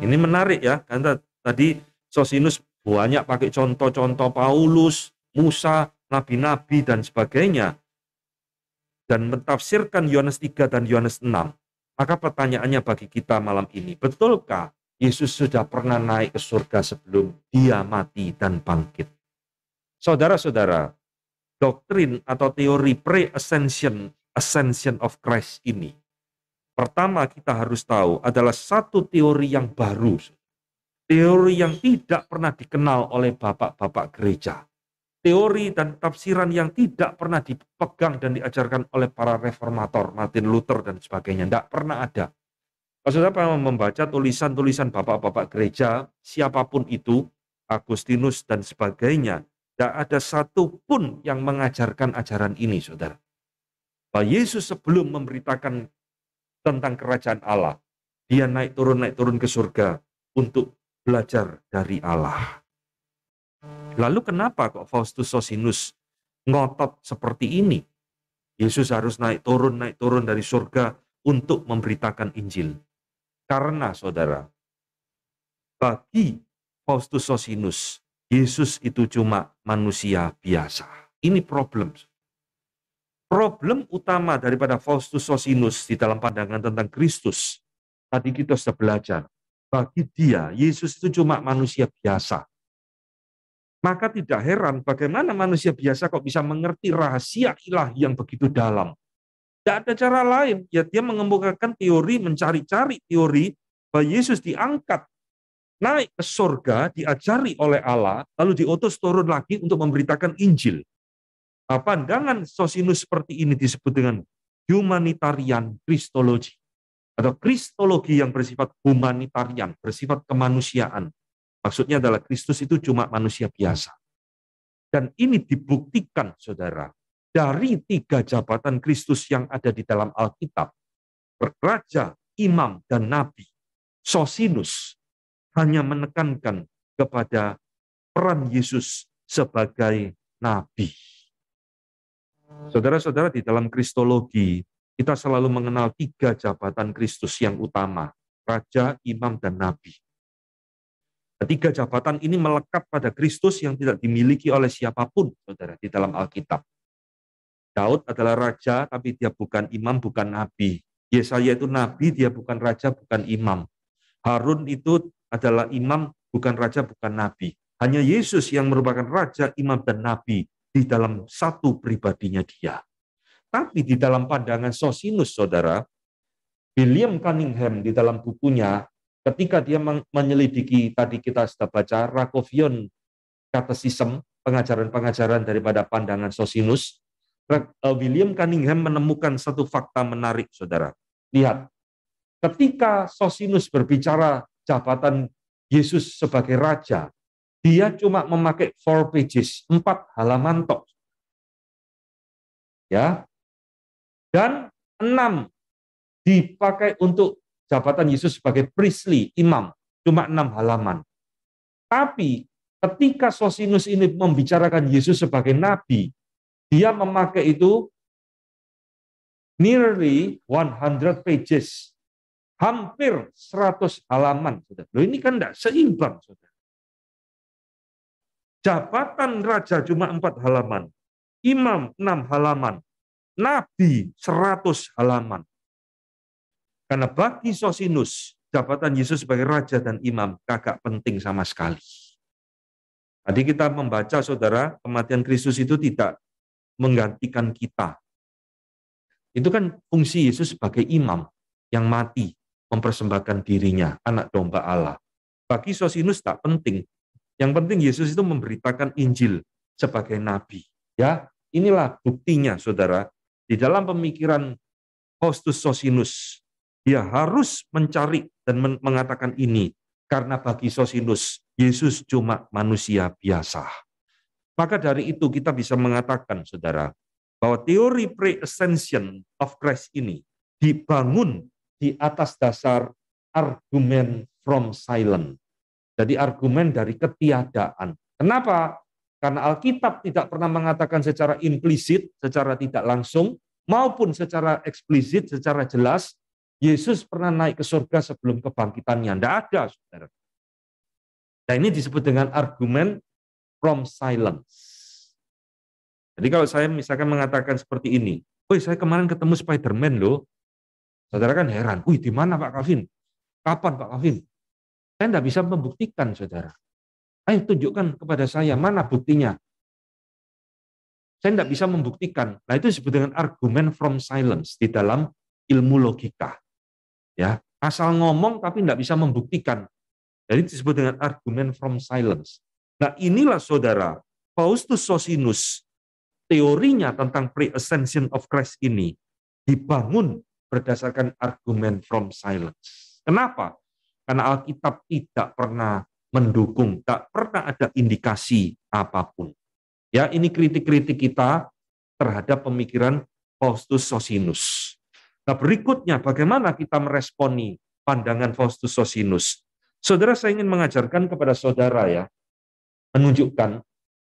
Ini menarik ya, karena tadi Sosinus banyak pakai contoh-contoh Paulus, Musa, nabi-nabi dan sebagainya dan mentafsirkan Yohanes 3 dan Yohanes 6. Maka pertanyaannya bagi kita malam ini, betulkah Yesus sudah pernah naik ke surga sebelum dia mati dan bangkit? Saudara-saudara, doktrin atau teori pre-ascension, ascension of Christ ini. Pertama kita harus tahu adalah satu teori yang baru. Teori yang tidak pernah dikenal oleh bapak-bapak gereja. Teori dan tafsiran yang tidak pernah dipegang dan diajarkan oleh para reformator, Martin Luther dan sebagainya. Tidak pernah ada. Maksudnya apa? membaca tulisan-tulisan bapak-bapak gereja, siapapun itu, Agustinus dan sebagainya, tidak ada satupun yang mengajarkan ajaran ini, saudara. Bahwa Yesus sebelum memberitakan tentang kerajaan Allah, dia naik turun, naik turun ke surga untuk belajar dari Allah. Lalu kenapa kok Faustus Sosinus ngotot seperti ini? Yesus harus naik turun, naik turun dari surga untuk memberitakan Injil. Karena saudara, bagi Faustus Sosinus, Yesus itu cuma manusia biasa. Ini problem. Problem utama daripada Faustus Sosinus di dalam pandangan tentang Kristus, tadi kita sudah belajar, bagi dia, Yesus itu cuma manusia biasa. Maka tidak heran bagaimana manusia biasa kok bisa mengerti rahasia ilahi yang begitu dalam. Tidak ada cara lain. Ya dia mengemukakan teori, mencari-cari teori bahwa Yesus diangkat naik ke surga, diajari oleh Allah, lalu diutus turun lagi untuk memberitakan Injil. Nah, pandangan Sosinus seperti ini disebut dengan humanitarian Christology atau kristologi yang bersifat humanitarian, bersifat kemanusiaan. Maksudnya adalah Kristus itu cuma manusia biasa. Dan ini dibuktikan, saudara, dari tiga jabatan Kristus yang ada di dalam Alkitab, Raja, Imam, dan Nabi, Sosinus hanya menekankan kepada peran Yesus sebagai nabi. Saudara-saudara, di dalam kristologi, kita selalu mengenal tiga jabatan Kristus yang utama, raja, imam, dan nabi. Ketiga nah, jabatan ini melekat pada Kristus yang tidak dimiliki oleh siapapun, saudara, di dalam Alkitab. Daud adalah raja, tapi dia bukan imam, bukan nabi. Yesaya itu nabi, dia bukan raja, bukan imam. Harun itu adalah imam, bukan raja, bukan nabi. Hanya Yesus yang merupakan raja, imam, dan nabi di dalam satu pribadinya dia. Tapi di dalam pandangan Sosinus, saudara, William Cunningham di dalam bukunya, ketika dia menyelidiki, tadi kita sudah baca, Rakovion Katesism, pengajaran-pengajaran daripada pandangan Sosinus, eh, William Cunningham menemukan satu fakta menarik, saudara. Lihat, ketika Sosinus berbicara jabatan Yesus sebagai raja, dia cuma memakai four pages, empat halaman tok. Ya. Dan enam dipakai untuk jabatan Yesus sebagai priestly, imam, cuma enam halaman. Tapi ketika Sosinus ini membicarakan Yesus sebagai nabi, dia memakai itu nearly 100 pages hampir 100 halaman. Saudara. Loh ini kan tidak seimbang. Saudara. Jabatan raja cuma 4 halaman. Imam enam halaman. Nabi 100 halaman. Karena bagi Sosinus, jabatan Yesus sebagai raja dan imam kagak penting sama sekali. Tadi kita membaca saudara, kematian Kristus itu tidak menggantikan kita. Itu kan fungsi Yesus sebagai imam yang mati mempersembahkan dirinya, anak domba Allah. Bagi Sosinus tak penting. Yang penting Yesus itu memberitakan Injil sebagai nabi. Ya, inilah buktinya Saudara. Di dalam pemikiran Hostus Sosinus, dia harus mencari dan mengatakan ini karena bagi Sosinus Yesus cuma manusia biasa. Maka dari itu kita bisa mengatakan Saudara bahwa teori pre-ascension of Christ ini dibangun di atas dasar argumen from silent. Jadi argumen dari ketiadaan. Kenapa? Karena Alkitab tidak pernah mengatakan secara implisit, secara tidak langsung, maupun secara eksplisit, secara jelas, Yesus pernah naik ke surga sebelum kebangkitannya. Tidak ada, saudara. Nah ini disebut dengan argumen from silence. Jadi kalau saya misalkan mengatakan seperti ini, Woi, saya kemarin ketemu Spiderman loh. Saudara kan heran, wih di mana Pak Kavin? Kapan Pak Kavin? Saya tidak bisa membuktikan, saudara. Ayo tunjukkan kepada saya mana buktinya. Saya tidak bisa membuktikan. Nah itu disebut dengan argumen from silence di dalam ilmu logika. Ya, asal ngomong tapi tidak bisa membuktikan. Jadi disebut dengan argumen from silence. Nah inilah saudara, Faustus Sosinus, teorinya tentang pre-ascension of Christ ini dibangun berdasarkan argumen from silence. Kenapa? Karena Alkitab tidak pernah mendukung, tak pernah ada indikasi apapun. Ya, ini kritik-kritik kita terhadap pemikiran Faustus Sosinus. Nah, berikutnya bagaimana kita meresponi pandangan Faustus Sosinus? Saudara saya ingin mengajarkan kepada saudara ya, menunjukkan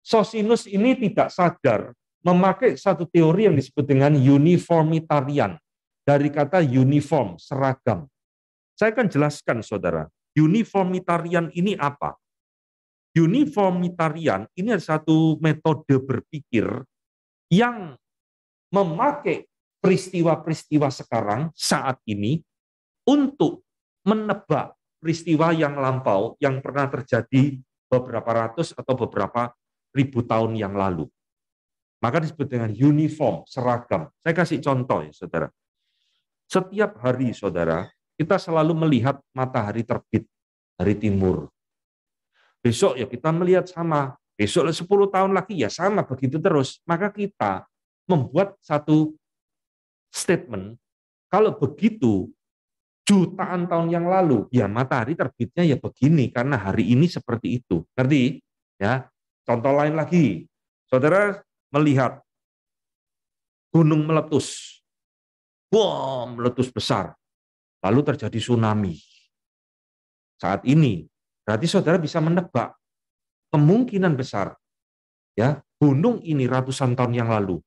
Sosinus ini tidak sadar memakai satu teori yang disebut dengan uniformitarian dari kata uniform, seragam. Saya akan jelaskan, saudara. Uniformitarian ini apa? Uniformitarian ini adalah satu metode berpikir yang memakai peristiwa-peristiwa sekarang saat ini untuk menebak peristiwa yang lampau yang pernah terjadi beberapa ratus atau beberapa ribu tahun yang lalu. Maka disebut dengan uniform, seragam. Saya kasih contoh ya, saudara. Setiap hari, saudara, kita selalu melihat matahari terbit, dari timur. Besok ya kita melihat sama. Besok 10 tahun lagi ya sama, begitu terus. Maka kita membuat satu statement, kalau begitu jutaan tahun yang lalu, ya matahari terbitnya ya begini, karena hari ini seperti itu. Ngerti? Ya, Contoh lain lagi, saudara melihat gunung meletus bom meletus besar. Lalu terjadi tsunami. Saat ini, berarti saudara bisa menebak kemungkinan besar ya gunung ini ratusan tahun yang lalu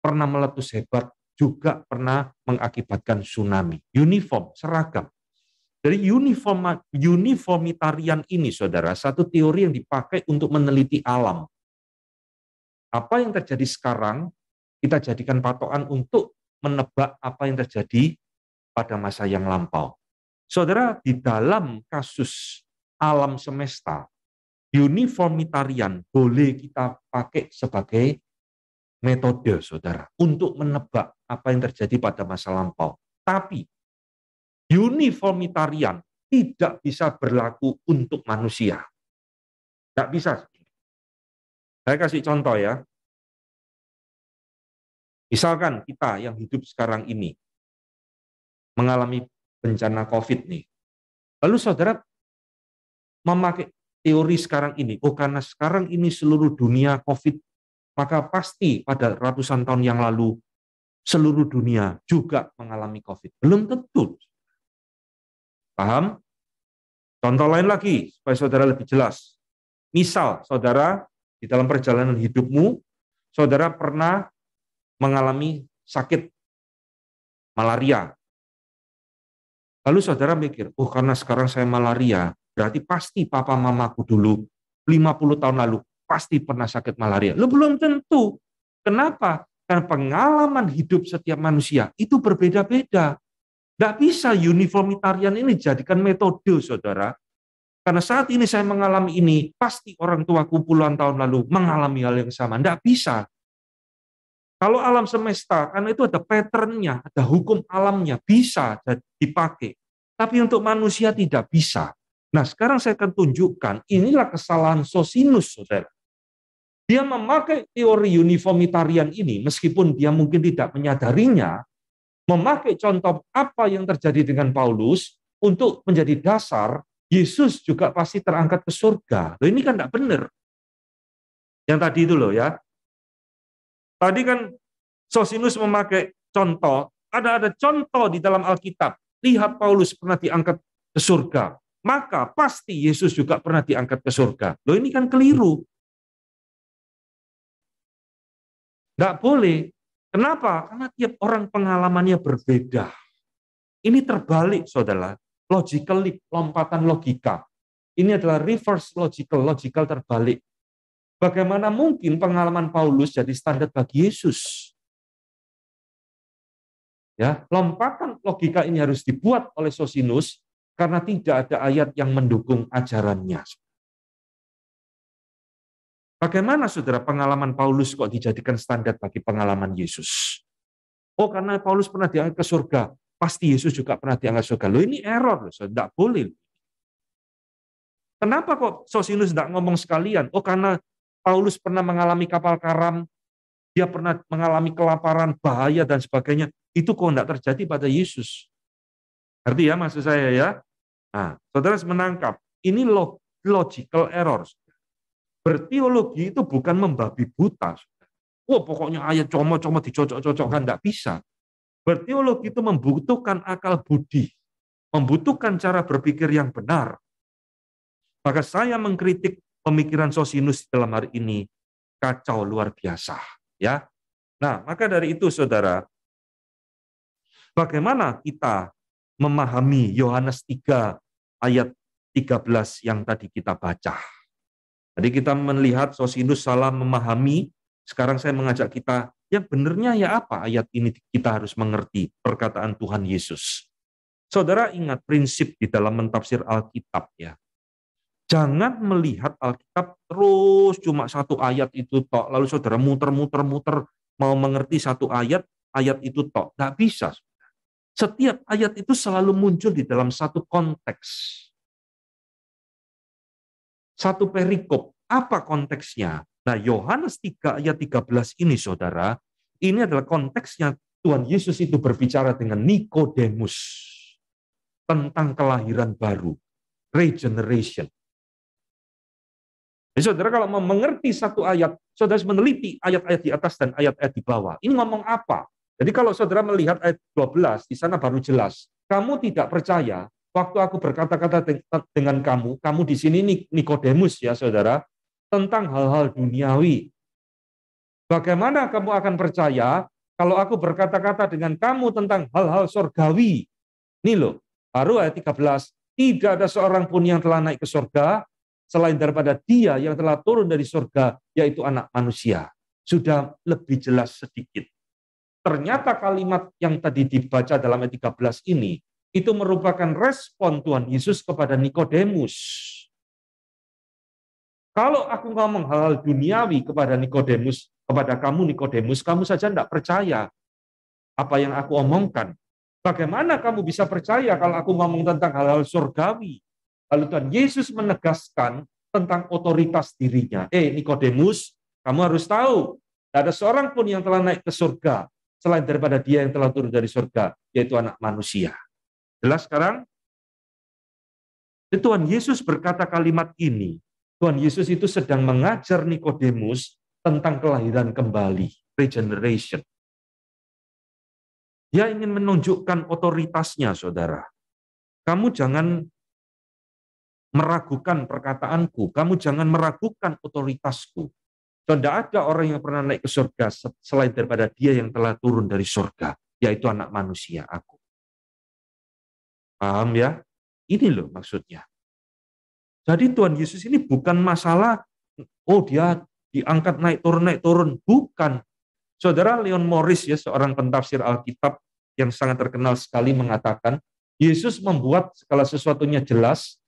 pernah meletus hebat juga pernah mengakibatkan tsunami. Uniform, seragam. Dari uniform, uniformitarian ini, saudara, satu teori yang dipakai untuk meneliti alam. Apa yang terjadi sekarang, kita jadikan patokan untuk menebak apa yang terjadi pada masa yang lampau. Saudara, di dalam kasus alam semesta, uniformitarian boleh kita pakai sebagai metode, saudara, untuk menebak apa yang terjadi pada masa lampau. Tapi uniformitarian tidak bisa berlaku untuk manusia. Tidak bisa. Saya kasih contoh ya. Misalkan kita yang hidup sekarang ini mengalami bencana COVID nih, lalu saudara memakai teori sekarang ini, oh karena sekarang ini seluruh dunia COVID, maka pasti pada ratusan tahun yang lalu seluruh dunia juga mengalami COVID. Belum tentu. Paham? Contoh lain lagi, supaya saudara lebih jelas. Misal, saudara, di dalam perjalanan hidupmu, saudara pernah mengalami sakit malaria. Lalu saudara mikir, oh karena sekarang saya malaria, berarti pasti papa mamaku dulu 50 tahun lalu pasti pernah sakit malaria. Lu belum tentu. Kenapa? Karena pengalaman hidup setiap manusia itu berbeda-beda. Tidak bisa uniformitarian ini jadikan metode, saudara. Karena saat ini saya mengalami ini, pasti orang tuaku puluhan tahun lalu mengalami hal yang sama. Tidak bisa. Kalau alam semesta, karena itu ada patternnya, ada hukum alamnya, bisa dipakai. Tapi untuk manusia tidak bisa. Nah, sekarang saya akan tunjukkan, inilah kesalahan Sosinus, saudara. Dia memakai teori uniformitarian ini, meskipun dia mungkin tidak menyadarinya, memakai contoh apa yang terjadi dengan Paulus untuk menjadi dasar, Yesus juga pasti terangkat ke surga. Loh, ini kan tidak benar. Yang tadi itu loh ya, Tadi kan Sosinus memakai contoh, ada ada contoh di dalam Alkitab. Lihat Paulus pernah diangkat ke surga. Maka pasti Yesus juga pernah diangkat ke surga. Loh ini kan keliru. Tidak boleh. Kenapa? Karena tiap orang pengalamannya berbeda. Ini terbalik, saudara. Logical leap, lompatan logika. Ini adalah reverse logical, logical terbalik. Bagaimana mungkin pengalaman Paulus jadi standar bagi Yesus? Ya, lompatan logika ini harus dibuat oleh Sosinus karena tidak ada ayat yang mendukung ajarannya. Bagaimana saudara pengalaman Paulus kok dijadikan standar bagi pengalaman Yesus? Oh karena Paulus pernah diangkat ke surga, pasti Yesus juga pernah diangkat ke surga. Loh ini error, loh, tidak boleh. Kenapa kok Sosinus tidak ngomong sekalian? Oh karena Paulus pernah mengalami kapal karam, dia pernah mengalami kelaparan, bahaya, dan sebagainya. Itu kok tidak terjadi pada Yesus. Berarti ya maksud saya ya? Nah, saudara menangkap, ini logical errors. Berteologi itu bukan membabi buta. oh, pokoknya ayat comot-comot dicocok-cocokkan, tidak bisa. Berteologi itu membutuhkan akal budi, membutuhkan cara berpikir yang benar. Maka saya mengkritik pemikiran Sosinus dalam hari ini kacau luar biasa, ya. Nah, maka dari itu Saudara, bagaimana kita memahami Yohanes 3 ayat 13 yang tadi kita baca? Tadi kita melihat Sosinus salah memahami, sekarang saya mengajak kita, yang benarnya ya apa ayat ini kita harus mengerti perkataan Tuhan Yesus. Saudara ingat prinsip di dalam mentafsir Alkitab ya. Jangan melihat Alkitab terus cuma satu ayat itu tok, lalu saudara muter-muter-muter mau mengerti satu ayat, ayat itu tok. tidak bisa. Setiap ayat itu selalu muncul di dalam satu konteks. Satu perikop. Apa konteksnya? Nah, Yohanes 3 ayat 13 ini, saudara, ini adalah konteksnya Tuhan Yesus itu berbicara dengan Nikodemus tentang kelahiran baru, regeneration. Jadi saudara kalau mau mengerti satu ayat, saudara harus meneliti ayat-ayat di atas dan ayat-ayat di bawah. Ini ngomong apa? Jadi kalau saudara melihat ayat 12, di sana baru jelas. Kamu tidak percaya, waktu aku berkata-kata dengan kamu, kamu di sini Nikodemus ya saudara, tentang hal-hal duniawi. Bagaimana kamu akan percaya kalau aku berkata-kata dengan kamu tentang hal-hal sorgawi? Ini loh, baru ayat 13, tidak ada seorang pun yang telah naik ke sorga, selain daripada dia yang telah turun dari surga, yaitu anak manusia. Sudah lebih jelas sedikit. Ternyata kalimat yang tadi dibaca dalam ayat 13 ini, itu merupakan respon Tuhan Yesus kepada Nikodemus. Kalau aku ngomong hal-hal duniawi kepada Nikodemus, kepada kamu Nikodemus, kamu saja tidak percaya apa yang aku omongkan. Bagaimana kamu bisa percaya kalau aku ngomong tentang hal-hal surgawi? Lalu Tuhan Yesus menegaskan tentang otoritas dirinya. Eh, Nikodemus, kamu harus tahu, tidak ada seorang pun yang telah naik ke surga selain daripada dia yang telah turun dari surga, yaitu anak manusia. Jelas sekarang? Tuhan Yesus berkata kalimat ini. Tuhan Yesus itu sedang mengajar Nikodemus tentang kelahiran kembali, regeneration. Dia ingin menunjukkan otoritasnya, saudara. Kamu jangan meragukan perkataanku, kamu jangan meragukan otoritasku. Dan tidak ada orang yang pernah naik ke surga selain daripada dia yang telah turun dari surga, yaitu anak manusia aku. Paham ya? Ini loh maksudnya. Jadi Tuhan Yesus ini bukan masalah, oh dia diangkat naik turun, naik turun. Bukan. Saudara Leon Morris, ya seorang pentafsir Alkitab yang sangat terkenal sekali mengatakan, Yesus membuat segala sesuatunya jelas,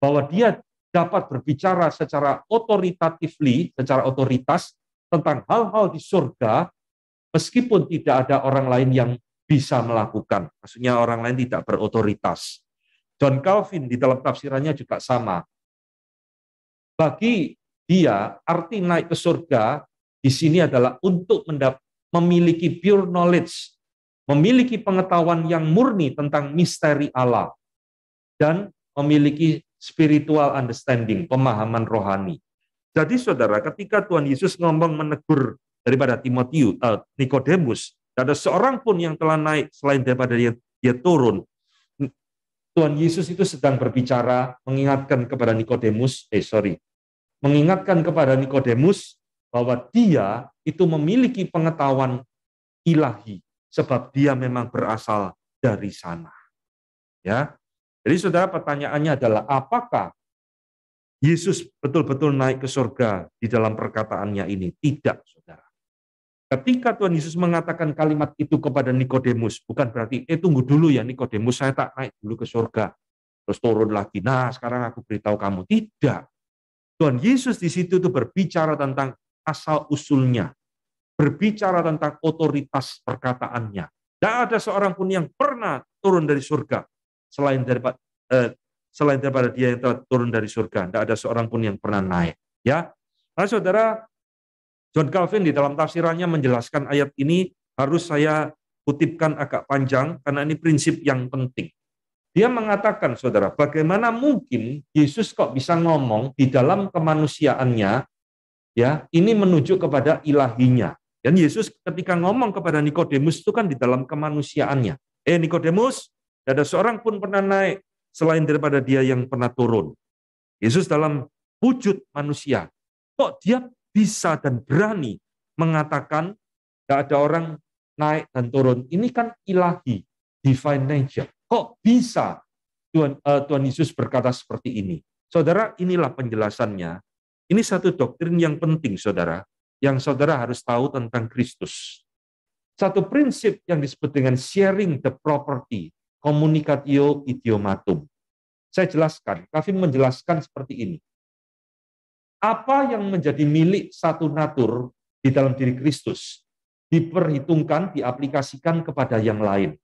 bahwa dia dapat berbicara secara otoritatifly, secara otoritas tentang hal-hal di surga meskipun tidak ada orang lain yang bisa melakukan. Maksudnya orang lain tidak berotoritas. John Calvin di dalam tafsirannya juga sama. Bagi dia, arti naik ke surga di sini adalah untuk memiliki pure knowledge, memiliki pengetahuan yang murni tentang misteri Allah, dan memiliki spiritual understanding, pemahaman rohani. Jadi saudara, ketika Tuhan Yesus ngomong menegur daripada Timotius, uh, Nikodemus, tidak ada seorang pun yang telah naik selain daripada dia, dia turun. Tuhan Yesus itu sedang berbicara mengingatkan kepada Nikodemus, eh sorry, mengingatkan kepada Nikodemus bahwa dia itu memiliki pengetahuan ilahi sebab dia memang berasal dari sana. Ya, jadi saudara pertanyaannya adalah apakah Yesus betul-betul naik ke surga di dalam perkataannya ini? Tidak, saudara. Ketika Tuhan Yesus mengatakan kalimat itu kepada Nikodemus, bukan berarti, eh tunggu dulu ya Nikodemus, saya tak naik dulu ke surga. Terus turun lagi, nah sekarang aku beritahu kamu. Tidak. Tuhan Yesus di situ itu berbicara tentang asal-usulnya. Berbicara tentang otoritas perkataannya. Tidak ada seorang pun yang pernah turun dari surga selain daripada eh, selain daripada dia yang telah turun dari surga. Tidak ada seorang pun yang pernah naik. Ya, nah, saudara John Calvin di dalam tafsirannya menjelaskan ayat ini harus saya kutipkan agak panjang karena ini prinsip yang penting. Dia mengatakan, saudara, bagaimana mungkin Yesus kok bisa ngomong di dalam kemanusiaannya, ya ini menuju kepada ilahinya. Dan Yesus ketika ngomong kepada Nikodemus itu kan di dalam kemanusiaannya. Eh Nikodemus, tidak ada seorang pun pernah naik selain daripada dia yang pernah turun. Yesus dalam wujud manusia, kok dia bisa dan berani mengatakan tidak ada orang naik dan turun. Ini kan ilahi, divine nature. Kok bisa Tuhan, uh, Tuhan Yesus berkata seperti ini? Saudara, inilah penjelasannya. Ini satu doktrin yang penting, saudara, yang saudara harus tahu tentang Kristus. Satu prinsip yang disebut dengan sharing the property Komunikatio idiomatum. Saya jelaskan, Kavin menjelaskan seperti ini. Apa yang menjadi milik satu natur di dalam diri Kristus diperhitungkan, diaplikasikan kepada yang lain.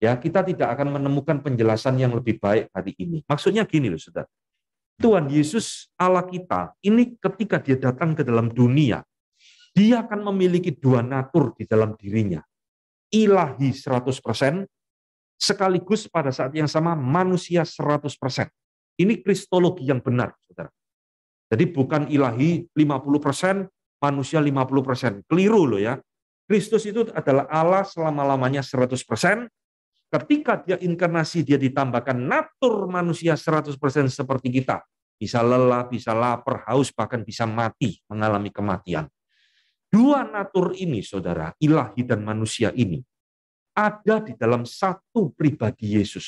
Ya, kita tidak akan menemukan penjelasan yang lebih baik hari ini. Maksudnya gini loh, Saudara. Tuhan Yesus Allah kita, ini ketika dia datang ke dalam dunia, dia akan memiliki dua natur di dalam dirinya. Ilahi sekaligus pada saat yang sama manusia 100%. Ini kristologi yang benar, Saudara. Jadi bukan ilahi 50%, manusia 50%. Keliru loh ya. Kristus itu adalah Allah selama-lamanya 100%. Ketika dia inkarnasi, dia ditambahkan natur manusia 100% seperti kita. Bisa lelah, bisa lapar, haus, bahkan bisa mati, mengalami kematian. Dua natur ini, saudara, ilahi dan manusia ini, ada di dalam satu pribadi Yesus.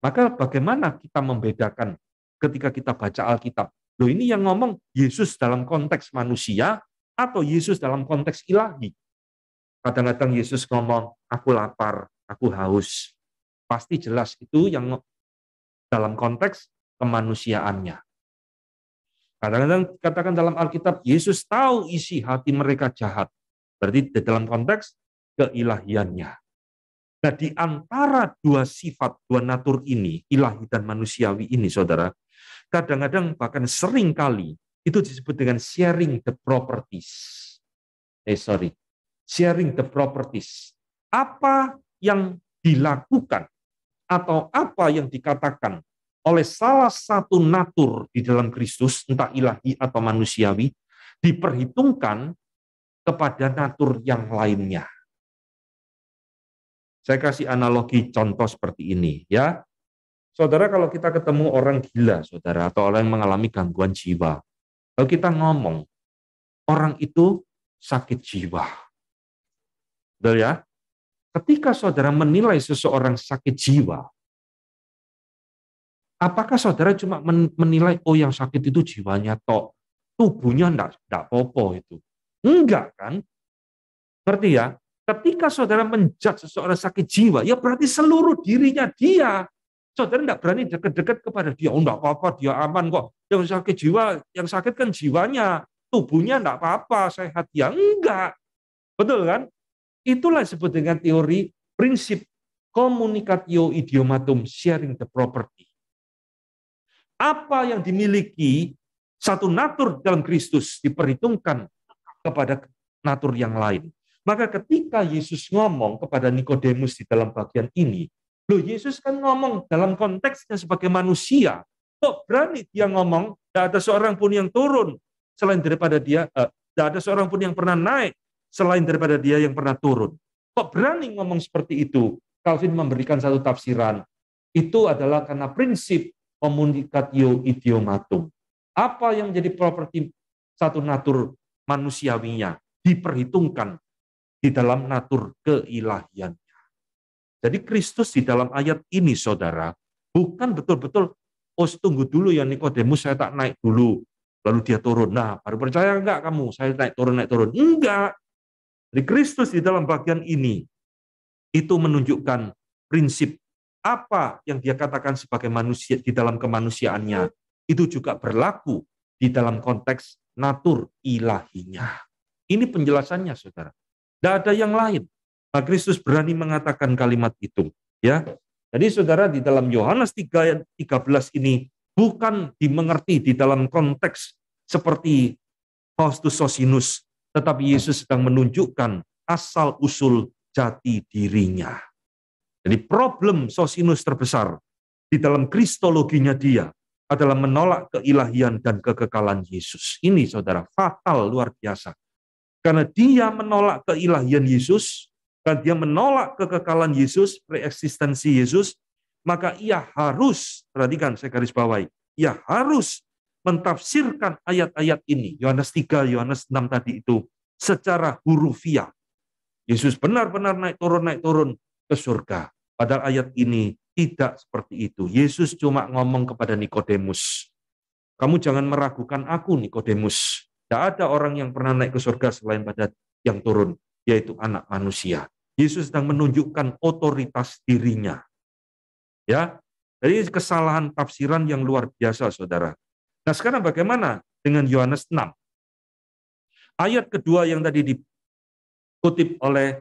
Maka bagaimana kita membedakan ketika kita baca Alkitab? Loh ini yang ngomong Yesus dalam konteks manusia atau Yesus dalam konteks ilahi. Kadang-kadang Yesus ngomong, aku lapar, aku haus. Pasti jelas itu yang dalam konteks kemanusiaannya. Kadang-kadang katakan dalam Alkitab, Yesus tahu isi hati mereka jahat. Berarti di dalam konteks keilahiannya. Nah, di antara dua sifat, dua natur ini, ilahi dan manusiawi ini, saudara, kadang-kadang bahkan sering kali itu disebut dengan sharing the properties. Eh, sorry. Sharing the properties. Apa yang dilakukan atau apa yang dikatakan oleh salah satu natur di dalam Kristus, entah ilahi atau manusiawi, diperhitungkan kepada natur yang lainnya. Saya kasih analogi contoh seperti ini ya. Saudara kalau kita ketemu orang gila, saudara, atau orang yang mengalami gangguan jiwa, kalau kita ngomong, orang itu sakit jiwa. Betul ya? Ketika saudara menilai seseorang sakit jiwa, apakah saudara cuma menilai, oh yang sakit itu jiwanya tok, tubuhnya ndak ndak popo itu. Enggak kan? Ngerti ya? Ketika saudara menjudge seseorang sakit jiwa, ya berarti seluruh dirinya dia. Saudara tidak berani dekat-dekat kepada dia. Oh, enggak apa-apa, dia aman kok. Yang sakit jiwa, yang sakit kan jiwanya. Tubuhnya tidak apa-apa, sehat. Ya enggak. Betul kan? Itulah disebut dengan teori prinsip communicatio idiomatum sharing the property. Apa yang dimiliki satu natur dalam Kristus diperhitungkan kepada natur yang lain. Maka ketika Yesus ngomong kepada Nikodemus di dalam bagian ini, loh Yesus kan ngomong dalam konteksnya sebagai manusia. Kok berani dia ngomong, tidak ada seorang pun yang turun selain daripada dia, eh, tidak eh, ada seorang pun yang pernah naik selain daripada dia yang pernah turun. Kok berani ngomong seperti itu? Calvin memberikan satu tafsiran. Itu adalah karena prinsip communicatio idiomatum. Apa yang menjadi properti satu natur manusiawinya diperhitungkan di dalam natur keilahiannya. Jadi Kristus di dalam ayat ini, saudara, bukan betul-betul, oh tunggu dulu ya Nikodemus, saya tak naik dulu, lalu dia turun. Nah, baru percaya enggak kamu? Saya naik turun, naik turun. Enggak. Jadi Kristus di dalam bagian ini, itu menunjukkan prinsip apa yang dia katakan sebagai manusia di dalam kemanusiaannya, itu juga berlaku di dalam konteks natur ilahinya. Ini penjelasannya, saudara. Tidak ada yang lain. Nah, Kristus berani mengatakan kalimat itu. Ya, jadi saudara di dalam Yohanes 3, ayat 13 ini bukan dimengerti di dalam konteks seperti Faustus Sosinus, tetapi Yesus sedang menunjukkan asal usul jati dirinya. Jadi problem Sosinus terbesar di dalam kristologinya dia adalah menolak keilahian dan kekekalan Yesus. Ini saudara fatal luar biasa. Karena dia menolak keilahian Yesus, karena dia menolak kekekalan Yesus, preeksistensi Yesus, maka ia harus, perhatikan saya garis bawahi, ia harus mentafsirkan ayat-ayat ini, Yohanes 3, Yohanes 6 tadi itu, secara hurufiah. Yesus benar-benar naik turun, naik turun ke surga. Padahal ayat ini tidak seperti itu. Yesus cuma ngomong kepada Nikodemus, kamu jangan meragukan aku Nikodemus. Tidak ada orang yang pernah naik ke surga selain pada yang turun, yaitu anak manusia. Yesus sedang menunjukkan otoritas dirinya. Ya, jadi kesalahan tafsiran yang luar biasa, saudara. Nah, sekarang bagaimana dengan Yohanes 6? Ayat kedua yang tadi dikutip oleh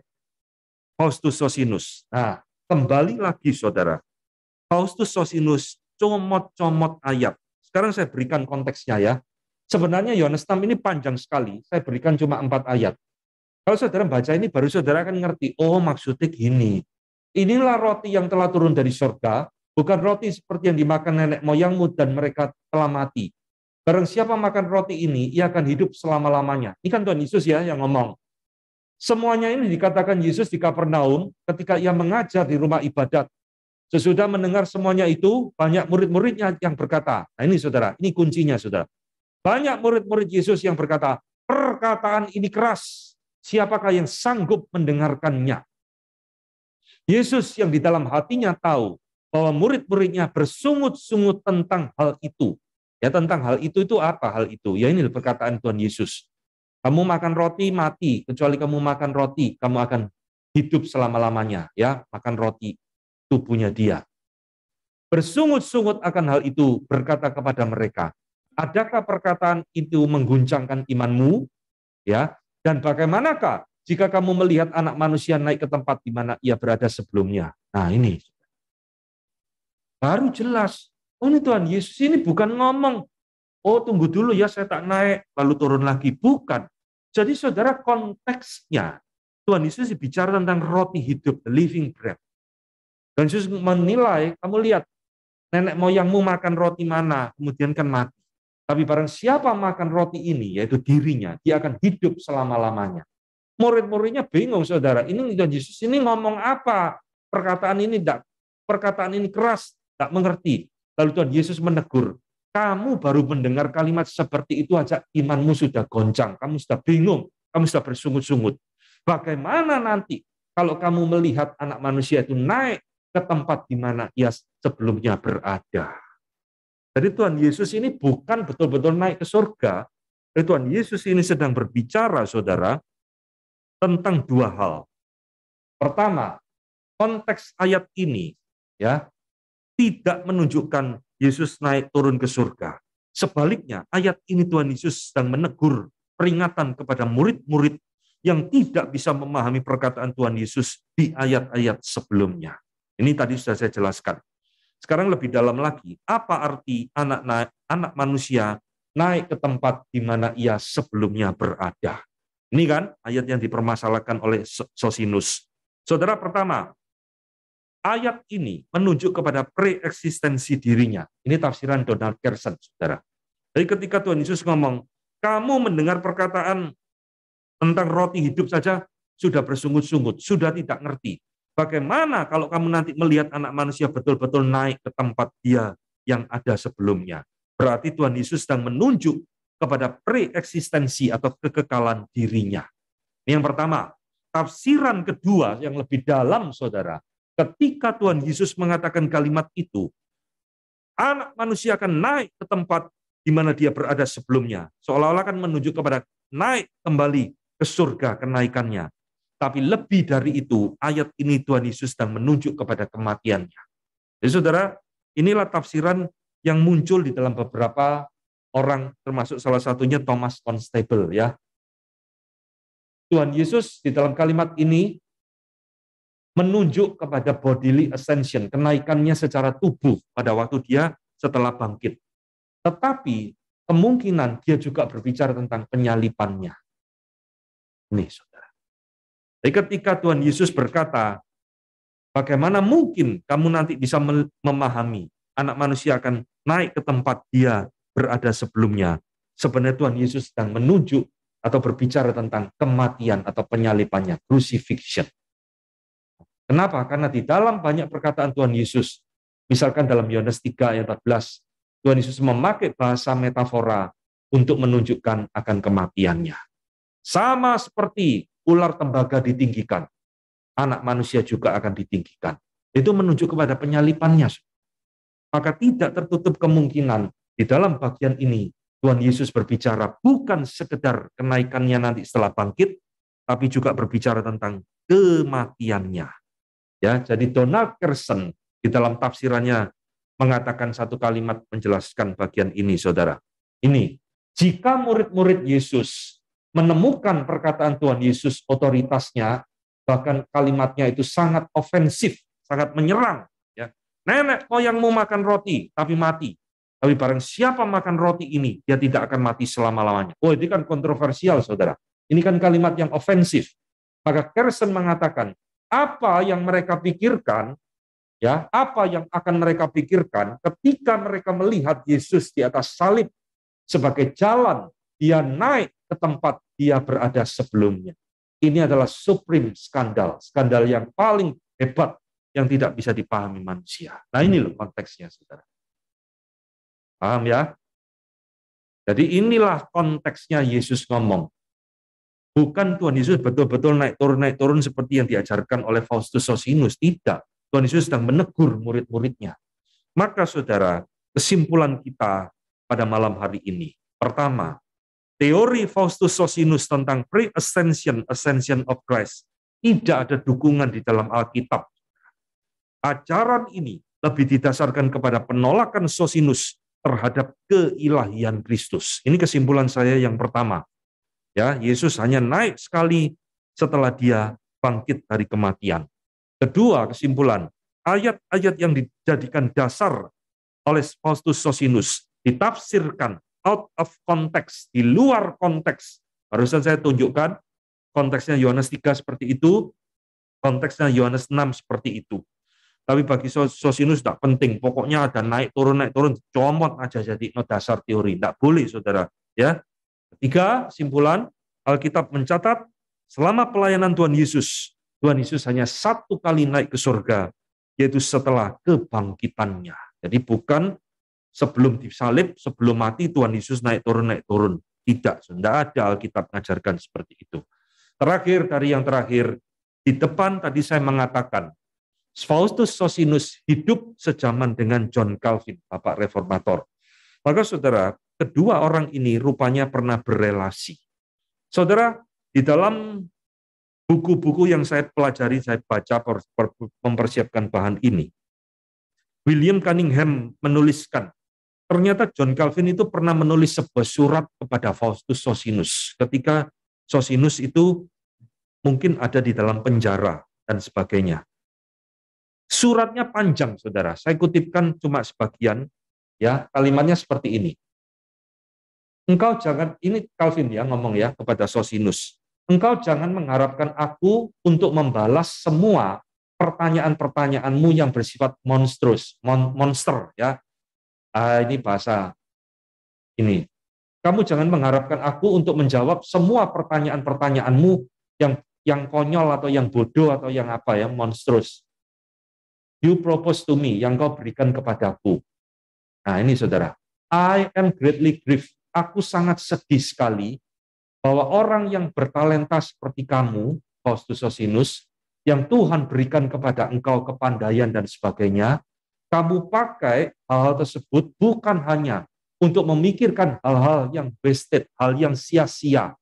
Faustus Sosinus. Nah, kembali lagi, saudara. Faustus Sosinus comot-comot ayat. Sekarang saya berikan konteksnya ya. Sebenarnya Yohanes 6 ini panjang sekali. Saya berikan cuma empat ayat. Kalau saudara baca ini, baru saudara akan ngerti, oh maksudnya gini. Inilah roti yang telah turun dari surga, bukan roti seperti yang dimakan nenek moyangmu dan mereka telah mati. Barang siapa makan roti ini, ia akan hidup selama-lamanya. Ini kan Tuhan Yesus ya yang ngomong. Semuanya ini dikatakan Yesus di Kapernaum ketika ia mengajar di rumah ibadat. Sesudah mendengar semuanya itu, banyak murid-muridnya yang berkata, nah ini saudara, ini kuncinya saudara. Banyak murid-murid Yesus yang berkata, perkataan ini keras, siapakah yang sanggup mendengarkannya? Yesus yang di dalam hatinya tahu bahwa murid-muridnya bersungut-sungut tentang hal itu. Ya tentang hal itu itu apa hal itu? Ya ini perkataan Tuhan Yesus. Kamu makan roti mati, kecuali kamu makan roti, kamu akan hidup selama-lamanya, ya, makan roti tubuhnya dia. Bersungut-sungut akan hal itu berkata kepada mereka, adakah perkataan itu mengguncangkan imanmu? Ya, dan bagaimanakah jika kamu melihat anak manusia naik ke tempat di mana ia berada sebelumnya? Nah, ini baru jelas. Oh, ini Tuhan Yesus ini bukan ngomong, "Oh, tunggu dulu ya, saya tak naik, lalu turun lagi." Bukan. Jadi saudara konteksnya Tuhan Yesus bicara tentang roti hidup, the living bread. Dan Yesus menilai, kamu lihat, nenek moyangmu makan roti mana, kemudian kan mati. Tapi barang siapa makan roti ini, yaitu dirinya, dia akan hidup selama-lamanya. Murid-muridnya bingung, saudara. Ini Yesus ini ngomong apa? Perkataan ini tidak, perkataan ini keras, tidak mengerti. Lalu Tuhan Yesus menegur, kamu baru mendengar kalimat seperti itu aja, imanmu sudah goncang, kamu sudah bingung, kamu sudah bersungut-sungut. Bagaimana nanti kalau kamu melihat anak manusia itu naik ke tempat di mana ia sebelumnya berada? Jadi Tuhan Yesus ini bukan betul-betul naik ke surga. Jadi Tuhan Yesus ini sedang berbicara, saudara, tentang dua hal. Pertama, konteks ayat ini ya tidak menunjukkan Yesus naik turun ke surga. Sebaliknya, ayat ini Tuhan Yesus sedang menegur peringatan kepada murid-murid yang tidak bisa memahami perkataan Tuhan Yesus di ayat-ayat sebelumnya. Ini tadi sudah saya jelaskan. Sekarang lebih dalam lagi, apa arti anak naik, anak manusia naik ke tempat di mana ia sebelumnya berada? Ini kan ayat yang dipermasalahkan oleh Sosinus. Saudara pertama, ayat ini menunjuk kepada preeksistensi dirinya. Ini tafsiran Donald Kersen saudara. Jadi ketika Tuhan Yesus ngomong, kamu mendengar perkataan tentang roti hidup saja sudah bersungut-sungut, sudah tidak ngerti. Bagaimana kalau kamu nanti melihat anak manusia betul-betul naik ke tempat dia yang ada sebelumnya? Berarti Tuhan Yesus sedang menunjuk kepada preeksistensi atau kekekalan dirinya. Ini yang pertama. Tafsiran kedua yang lebih dalam, saudara. Ketika Tuhan Yesus mengatakan kalimat itu, anak manusia akan naik ke tempat di mana dia berada sebelumnya. Seolah-olah akan menunjuk kepada naik kembali ke surga kenaikannya. Tapi lebih dari itu, ayat ini Tuhan Yesus sedang menunjuk kepada kematiannya. Jadi saudara, inilah tafsiran yang muncul di dalam beberapa orang, termasuk salah satunya Thomas Constable. ya. Tuhan Yesus di dalam kalimat ini menunjuk kepada bodily ascension, kenaikannya secara tubuh pada waktu dia setelah bangkit. Tetapi kemungkinan dia juga berbicara tentang penyalipannya. Nih, saudara. Tapi ketika Tuhan Yesus berkata, bagaimana mungkin kamu nanti bisa memahami anak manusia akan naik ke tempat dia berada sebelumnya. Sebenarnya Tuhan Yesus sedang menunjuk atau berbicara tentang kematian atau penyalipannya, crucifixion. Kenapa? Karena di dalam banyak perkataan Tuhan Yesus, misalkan dalam Yohanes 3 ayat 14, Tuhan Yesus memakai bahasa metafora untuk menunjukkan akan kematiannya. Sama seperti ular tembaga ditinggikan. Anak manusia juga akan ditinggikan. Itu menunjuk kepada penyalipannya. Maka tidak tertutup kemungkinan di dalam bagian ini Tuhan Yesus berbicara bukan sekedar kenaikannya nanti setelah bangkit, tapi juga berbicara tentang kematiannya. Ya, jadi Donald Kersen di dalam tafsirannya mengatakan satu kalimat menjelaskan bagian ini, saudara. Ini, jika murid-murid Yesus menemukan perkataan Tuhan Yesus otoritasnya, bahkan kalimatnya itu sangat ofensif, sangat menyerang. Ya. Nenek moyangmu makan roti, tapi mati. Tapi barang siapa makan roti ini, dia tidak akan mati selama-lamanya. Oh, ini kan kontroversial, saudara. Ini kan kalimat yang ofensif. Maka Kersen mengatakan, apa yang mereka pikirkan, ya, apa yang akan mereka pikirkan ketika mereka melihat Yesus di atas salib sebagai jalan dia naik ke tempat dia berada sebelumnya. Ini adalah supreme skandal, skandal yang paling hebat yang tidak bisa dipahami manusia. Nah ini loh konteksnya, saudara. Paham ya? Jadi inilah konteksnya Yesus ngomong. Bukan Tuhan Yesus betul-betul naik turun naik turun seperti yang diajarkan oleh Faustus Sosinus. Tidak. Tuhan Yesus sedang menegur murid-muridnya. Maka saudara, kesimpulan kita pada malam hari ini. Pertama, teori Faustus Sosinus tentang pre-ascension, ascension of Christ, tidak ada dukungan di dalam Alkitab. Ajaran ini lebih didasarkan kepada penolakan Sosinus terhadap keilahian Kristus. Ini kesimpulan saya yang pertama. Ya, Yesus hanya naik sekali setelah dia bangkit dari kematian. Kedua, kesimpulan, ayat-ayat yang dijadikan dasar oleh Faustus Sosinus ditafsirkan out of context, di luar konteks. Barusan saya tunjukkan konteksnya Yohanes 3 seperti itu, konteksnya Yohanes 6 seperti itu. Tapi bagi Sosinus tidak penting, pokoknya ada naik turun naik turun, comot aja jadi no dasar teori, tidak boleh saudara. Ya, ketiga simpulan Alkitab mencatat selama pelayanan Tuhan Yesus, Tuhan Yesus hanya satu kali naik ke surga, yaitu setelah kebangkitannya. Jadi bukan sebelum disalib, sebelum mati Tuhan Yesus naik turun naik turun. Tidak, tidak ada Alkitab mengajarkan seperti itu. Terakhir dari yang terakhir, di depan tadi saya mengatakan Faustus Socinus hidup sejaman dengan John Calvin, Bapak Reformator. Maka saudara, kedua orang ini rupanya pernah berrelasi Saudara, di dalam buku-buku yang saya pelajari, saya baca mempersiapkan bahan ini. William Cunningham menuliskan Ternyata John Calvin itu pernah menulis sebuah surat kepada Faustus Sosinus ketika Sosinus itu mungkin ada di dalam penjara dan sebagainya. Suratnya panjang, saudara. Saya kutipkan cuma sebagian, ya kalimatnya seperti ini. Engkau jangan, ini Calvin ya ngomong ya kepada Sosinus. Engkau jangan mengharapkan aku untuk membalas semua pertanyaan-pertanyaanmu yang bersifat monstrus, mon, monster ya, ah ini bahasa ini. Kamu jangan mengharapkan aku untuk menjawab semua pertanyaan-pertanyaanmu yang yang konyol atau yang bodoh atau yang apa ya monstrous. You propose to me yang kau berikan kepadaku. Nah ini saudara, I am greatly grieved. Aku sangat sedih sekali bahwa orang yang bertalenta seperti kamu, Faustus Sosinus, yang Tuhan berikan kepada engkau kepandaian dan sebagainya, kamu pakai hal-hal tersebut bukan hanya untuk memikirkan hal-hal yang wasted, hal yang sia-sia,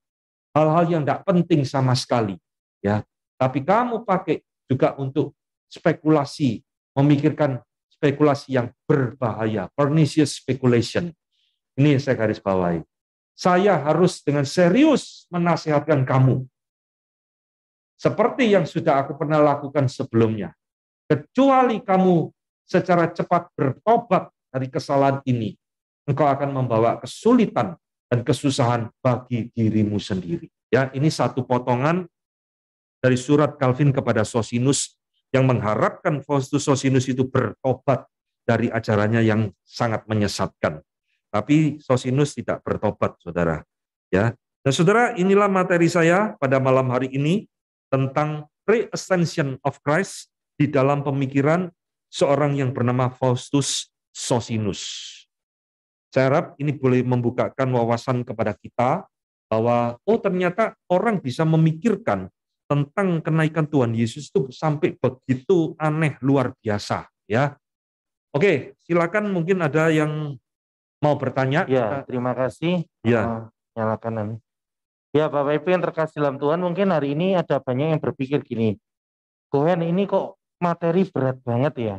hal-hal yang tidak penting sama sekali, ya. Tapi kamu pakai juga untuk spekulasi, memikirkan spekulasi yang berbahaya, pernicious speculation. Ini saya garis bawahi. Saya harus dengan serius menasihatkan kamu. Seperti yang sudah aku pernah lakukan sebelumnya. Kecuali kamu secara cepat bertobat dari kesalahan ini, engkau akan membawa kesulitan dan kesusahan bagi dirimu sendiri. Ya, ini satu potongan dari surat Calvin kepada Sosinus yang mengharapkan Faustus Sosinus itu bertobat dari acaranya yang sangat menyesatkan. Tapi Sosinus tidak bertobat, saudara. Ya, Nah, saudara, inilah materi saya pada malam hari ini tentang pre-ascension of Christ di dalam pemikiran seorang yang bernama Faustus Sosinus. Saya harap ini boleh membukakan wawasan kepada kita bahwa oh ternyata orang bisa memikirkan tentang kenaikan Tuhan Yesus itu sampai begitu aneh luar biasa ya. Oke, silakan mungkin ada yang mau bertanya. Ya, terima kasih. Ya. nyalakan nanti. Ya, Bapak Ibu yang terkasih dalam Tuhan, mungkin hari ini ada banyak yang berpikir gini. Gohen ini kok materi berat banget ya.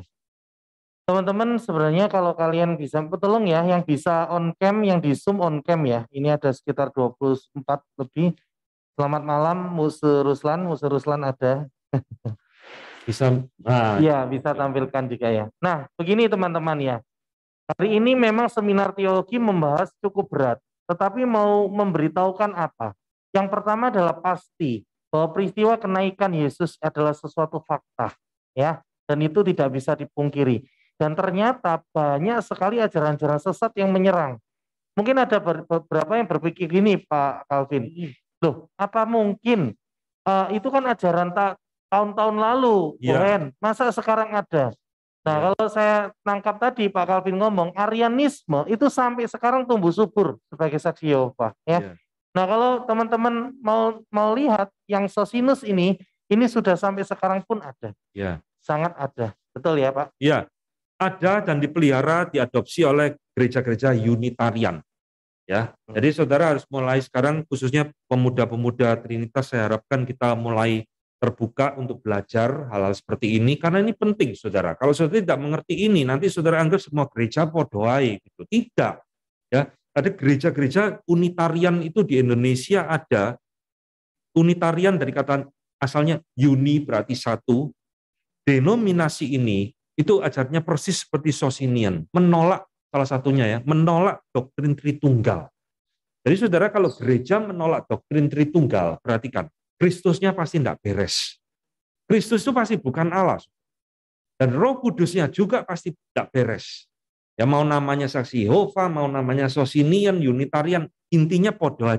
Teman-teman sebenarnya kalau kalian bisa, tolong ya yang bisa on cam, yang di Zoom on cam ya. Ini ada sekitar 24 lebih. Selamat malam Musa Ruslan, Musa Ruslan ada. bisa nah. ya bisa tampilkan juga ya. Nah, begini teman-teman ya. Hari ini memang seminar teologi membahas cukup berat, tetapi mau memberitahukan apa? Yang pertama adalah pasti bahwa peristiwa kenaikan Yesus adalah sesuatu fakta ya dan itu tidak bisa dipungkiri dan ternyata banyak sekali ajaran-ajaran sesat yang menyerang mungkin ada beberapa yang berpikir gini Pak Calvin hmm. loh apa mungkin uh, itu kan ajaran tak tahun-tahun lalu yeah. Iya. Buren masa sekarang ada Nah, iya. kalau saya tangkap tadi Pak Calvin ngomong Arianisme itu sampai sekarang tumbuh subur sebagai saksi Yehova ya. Yeah. Nah, kalau teman-teman mau mau lihat yang Sosinus ini ini sudah sampai sekarang pun ada. Ya. Sangat ada. Betul ya Pak? Ya. Ada dan dipelihara, diadopsi oleh gereja-gereja Unitarian. Ya, hmm. jadi saudara harus mulai sekarang, khususnya pemuda-pemuda Trinitas, saya harapkan kita mulai terbuka untuk belajar hal-hal seperti ini karena ini penting saudara. Kalau saudara tidak mengerti ini nanti saudara anggap semua gereja podoai gitu. Tidak. Ya, ada gereja-gereja unitarian itu di Indonesia ada unitarian dari kata asalnya uni berarti satu, denominasi ini itu ajarnya persis seperti Sosinian, menolak salah satunya ya, menolak doktrin Tritunggal. Jadi saudara kalau gereja menolak doktrin Tritunggal, perhatikan, Kristusnya pasti tidak beres. Kristus itu pasti bukan Allah. Dan roh kudusnya juga pasti tidak beres. Ya mau namanya saksi Yehova, mau namanya Sosinian, Unitarian, intinya podo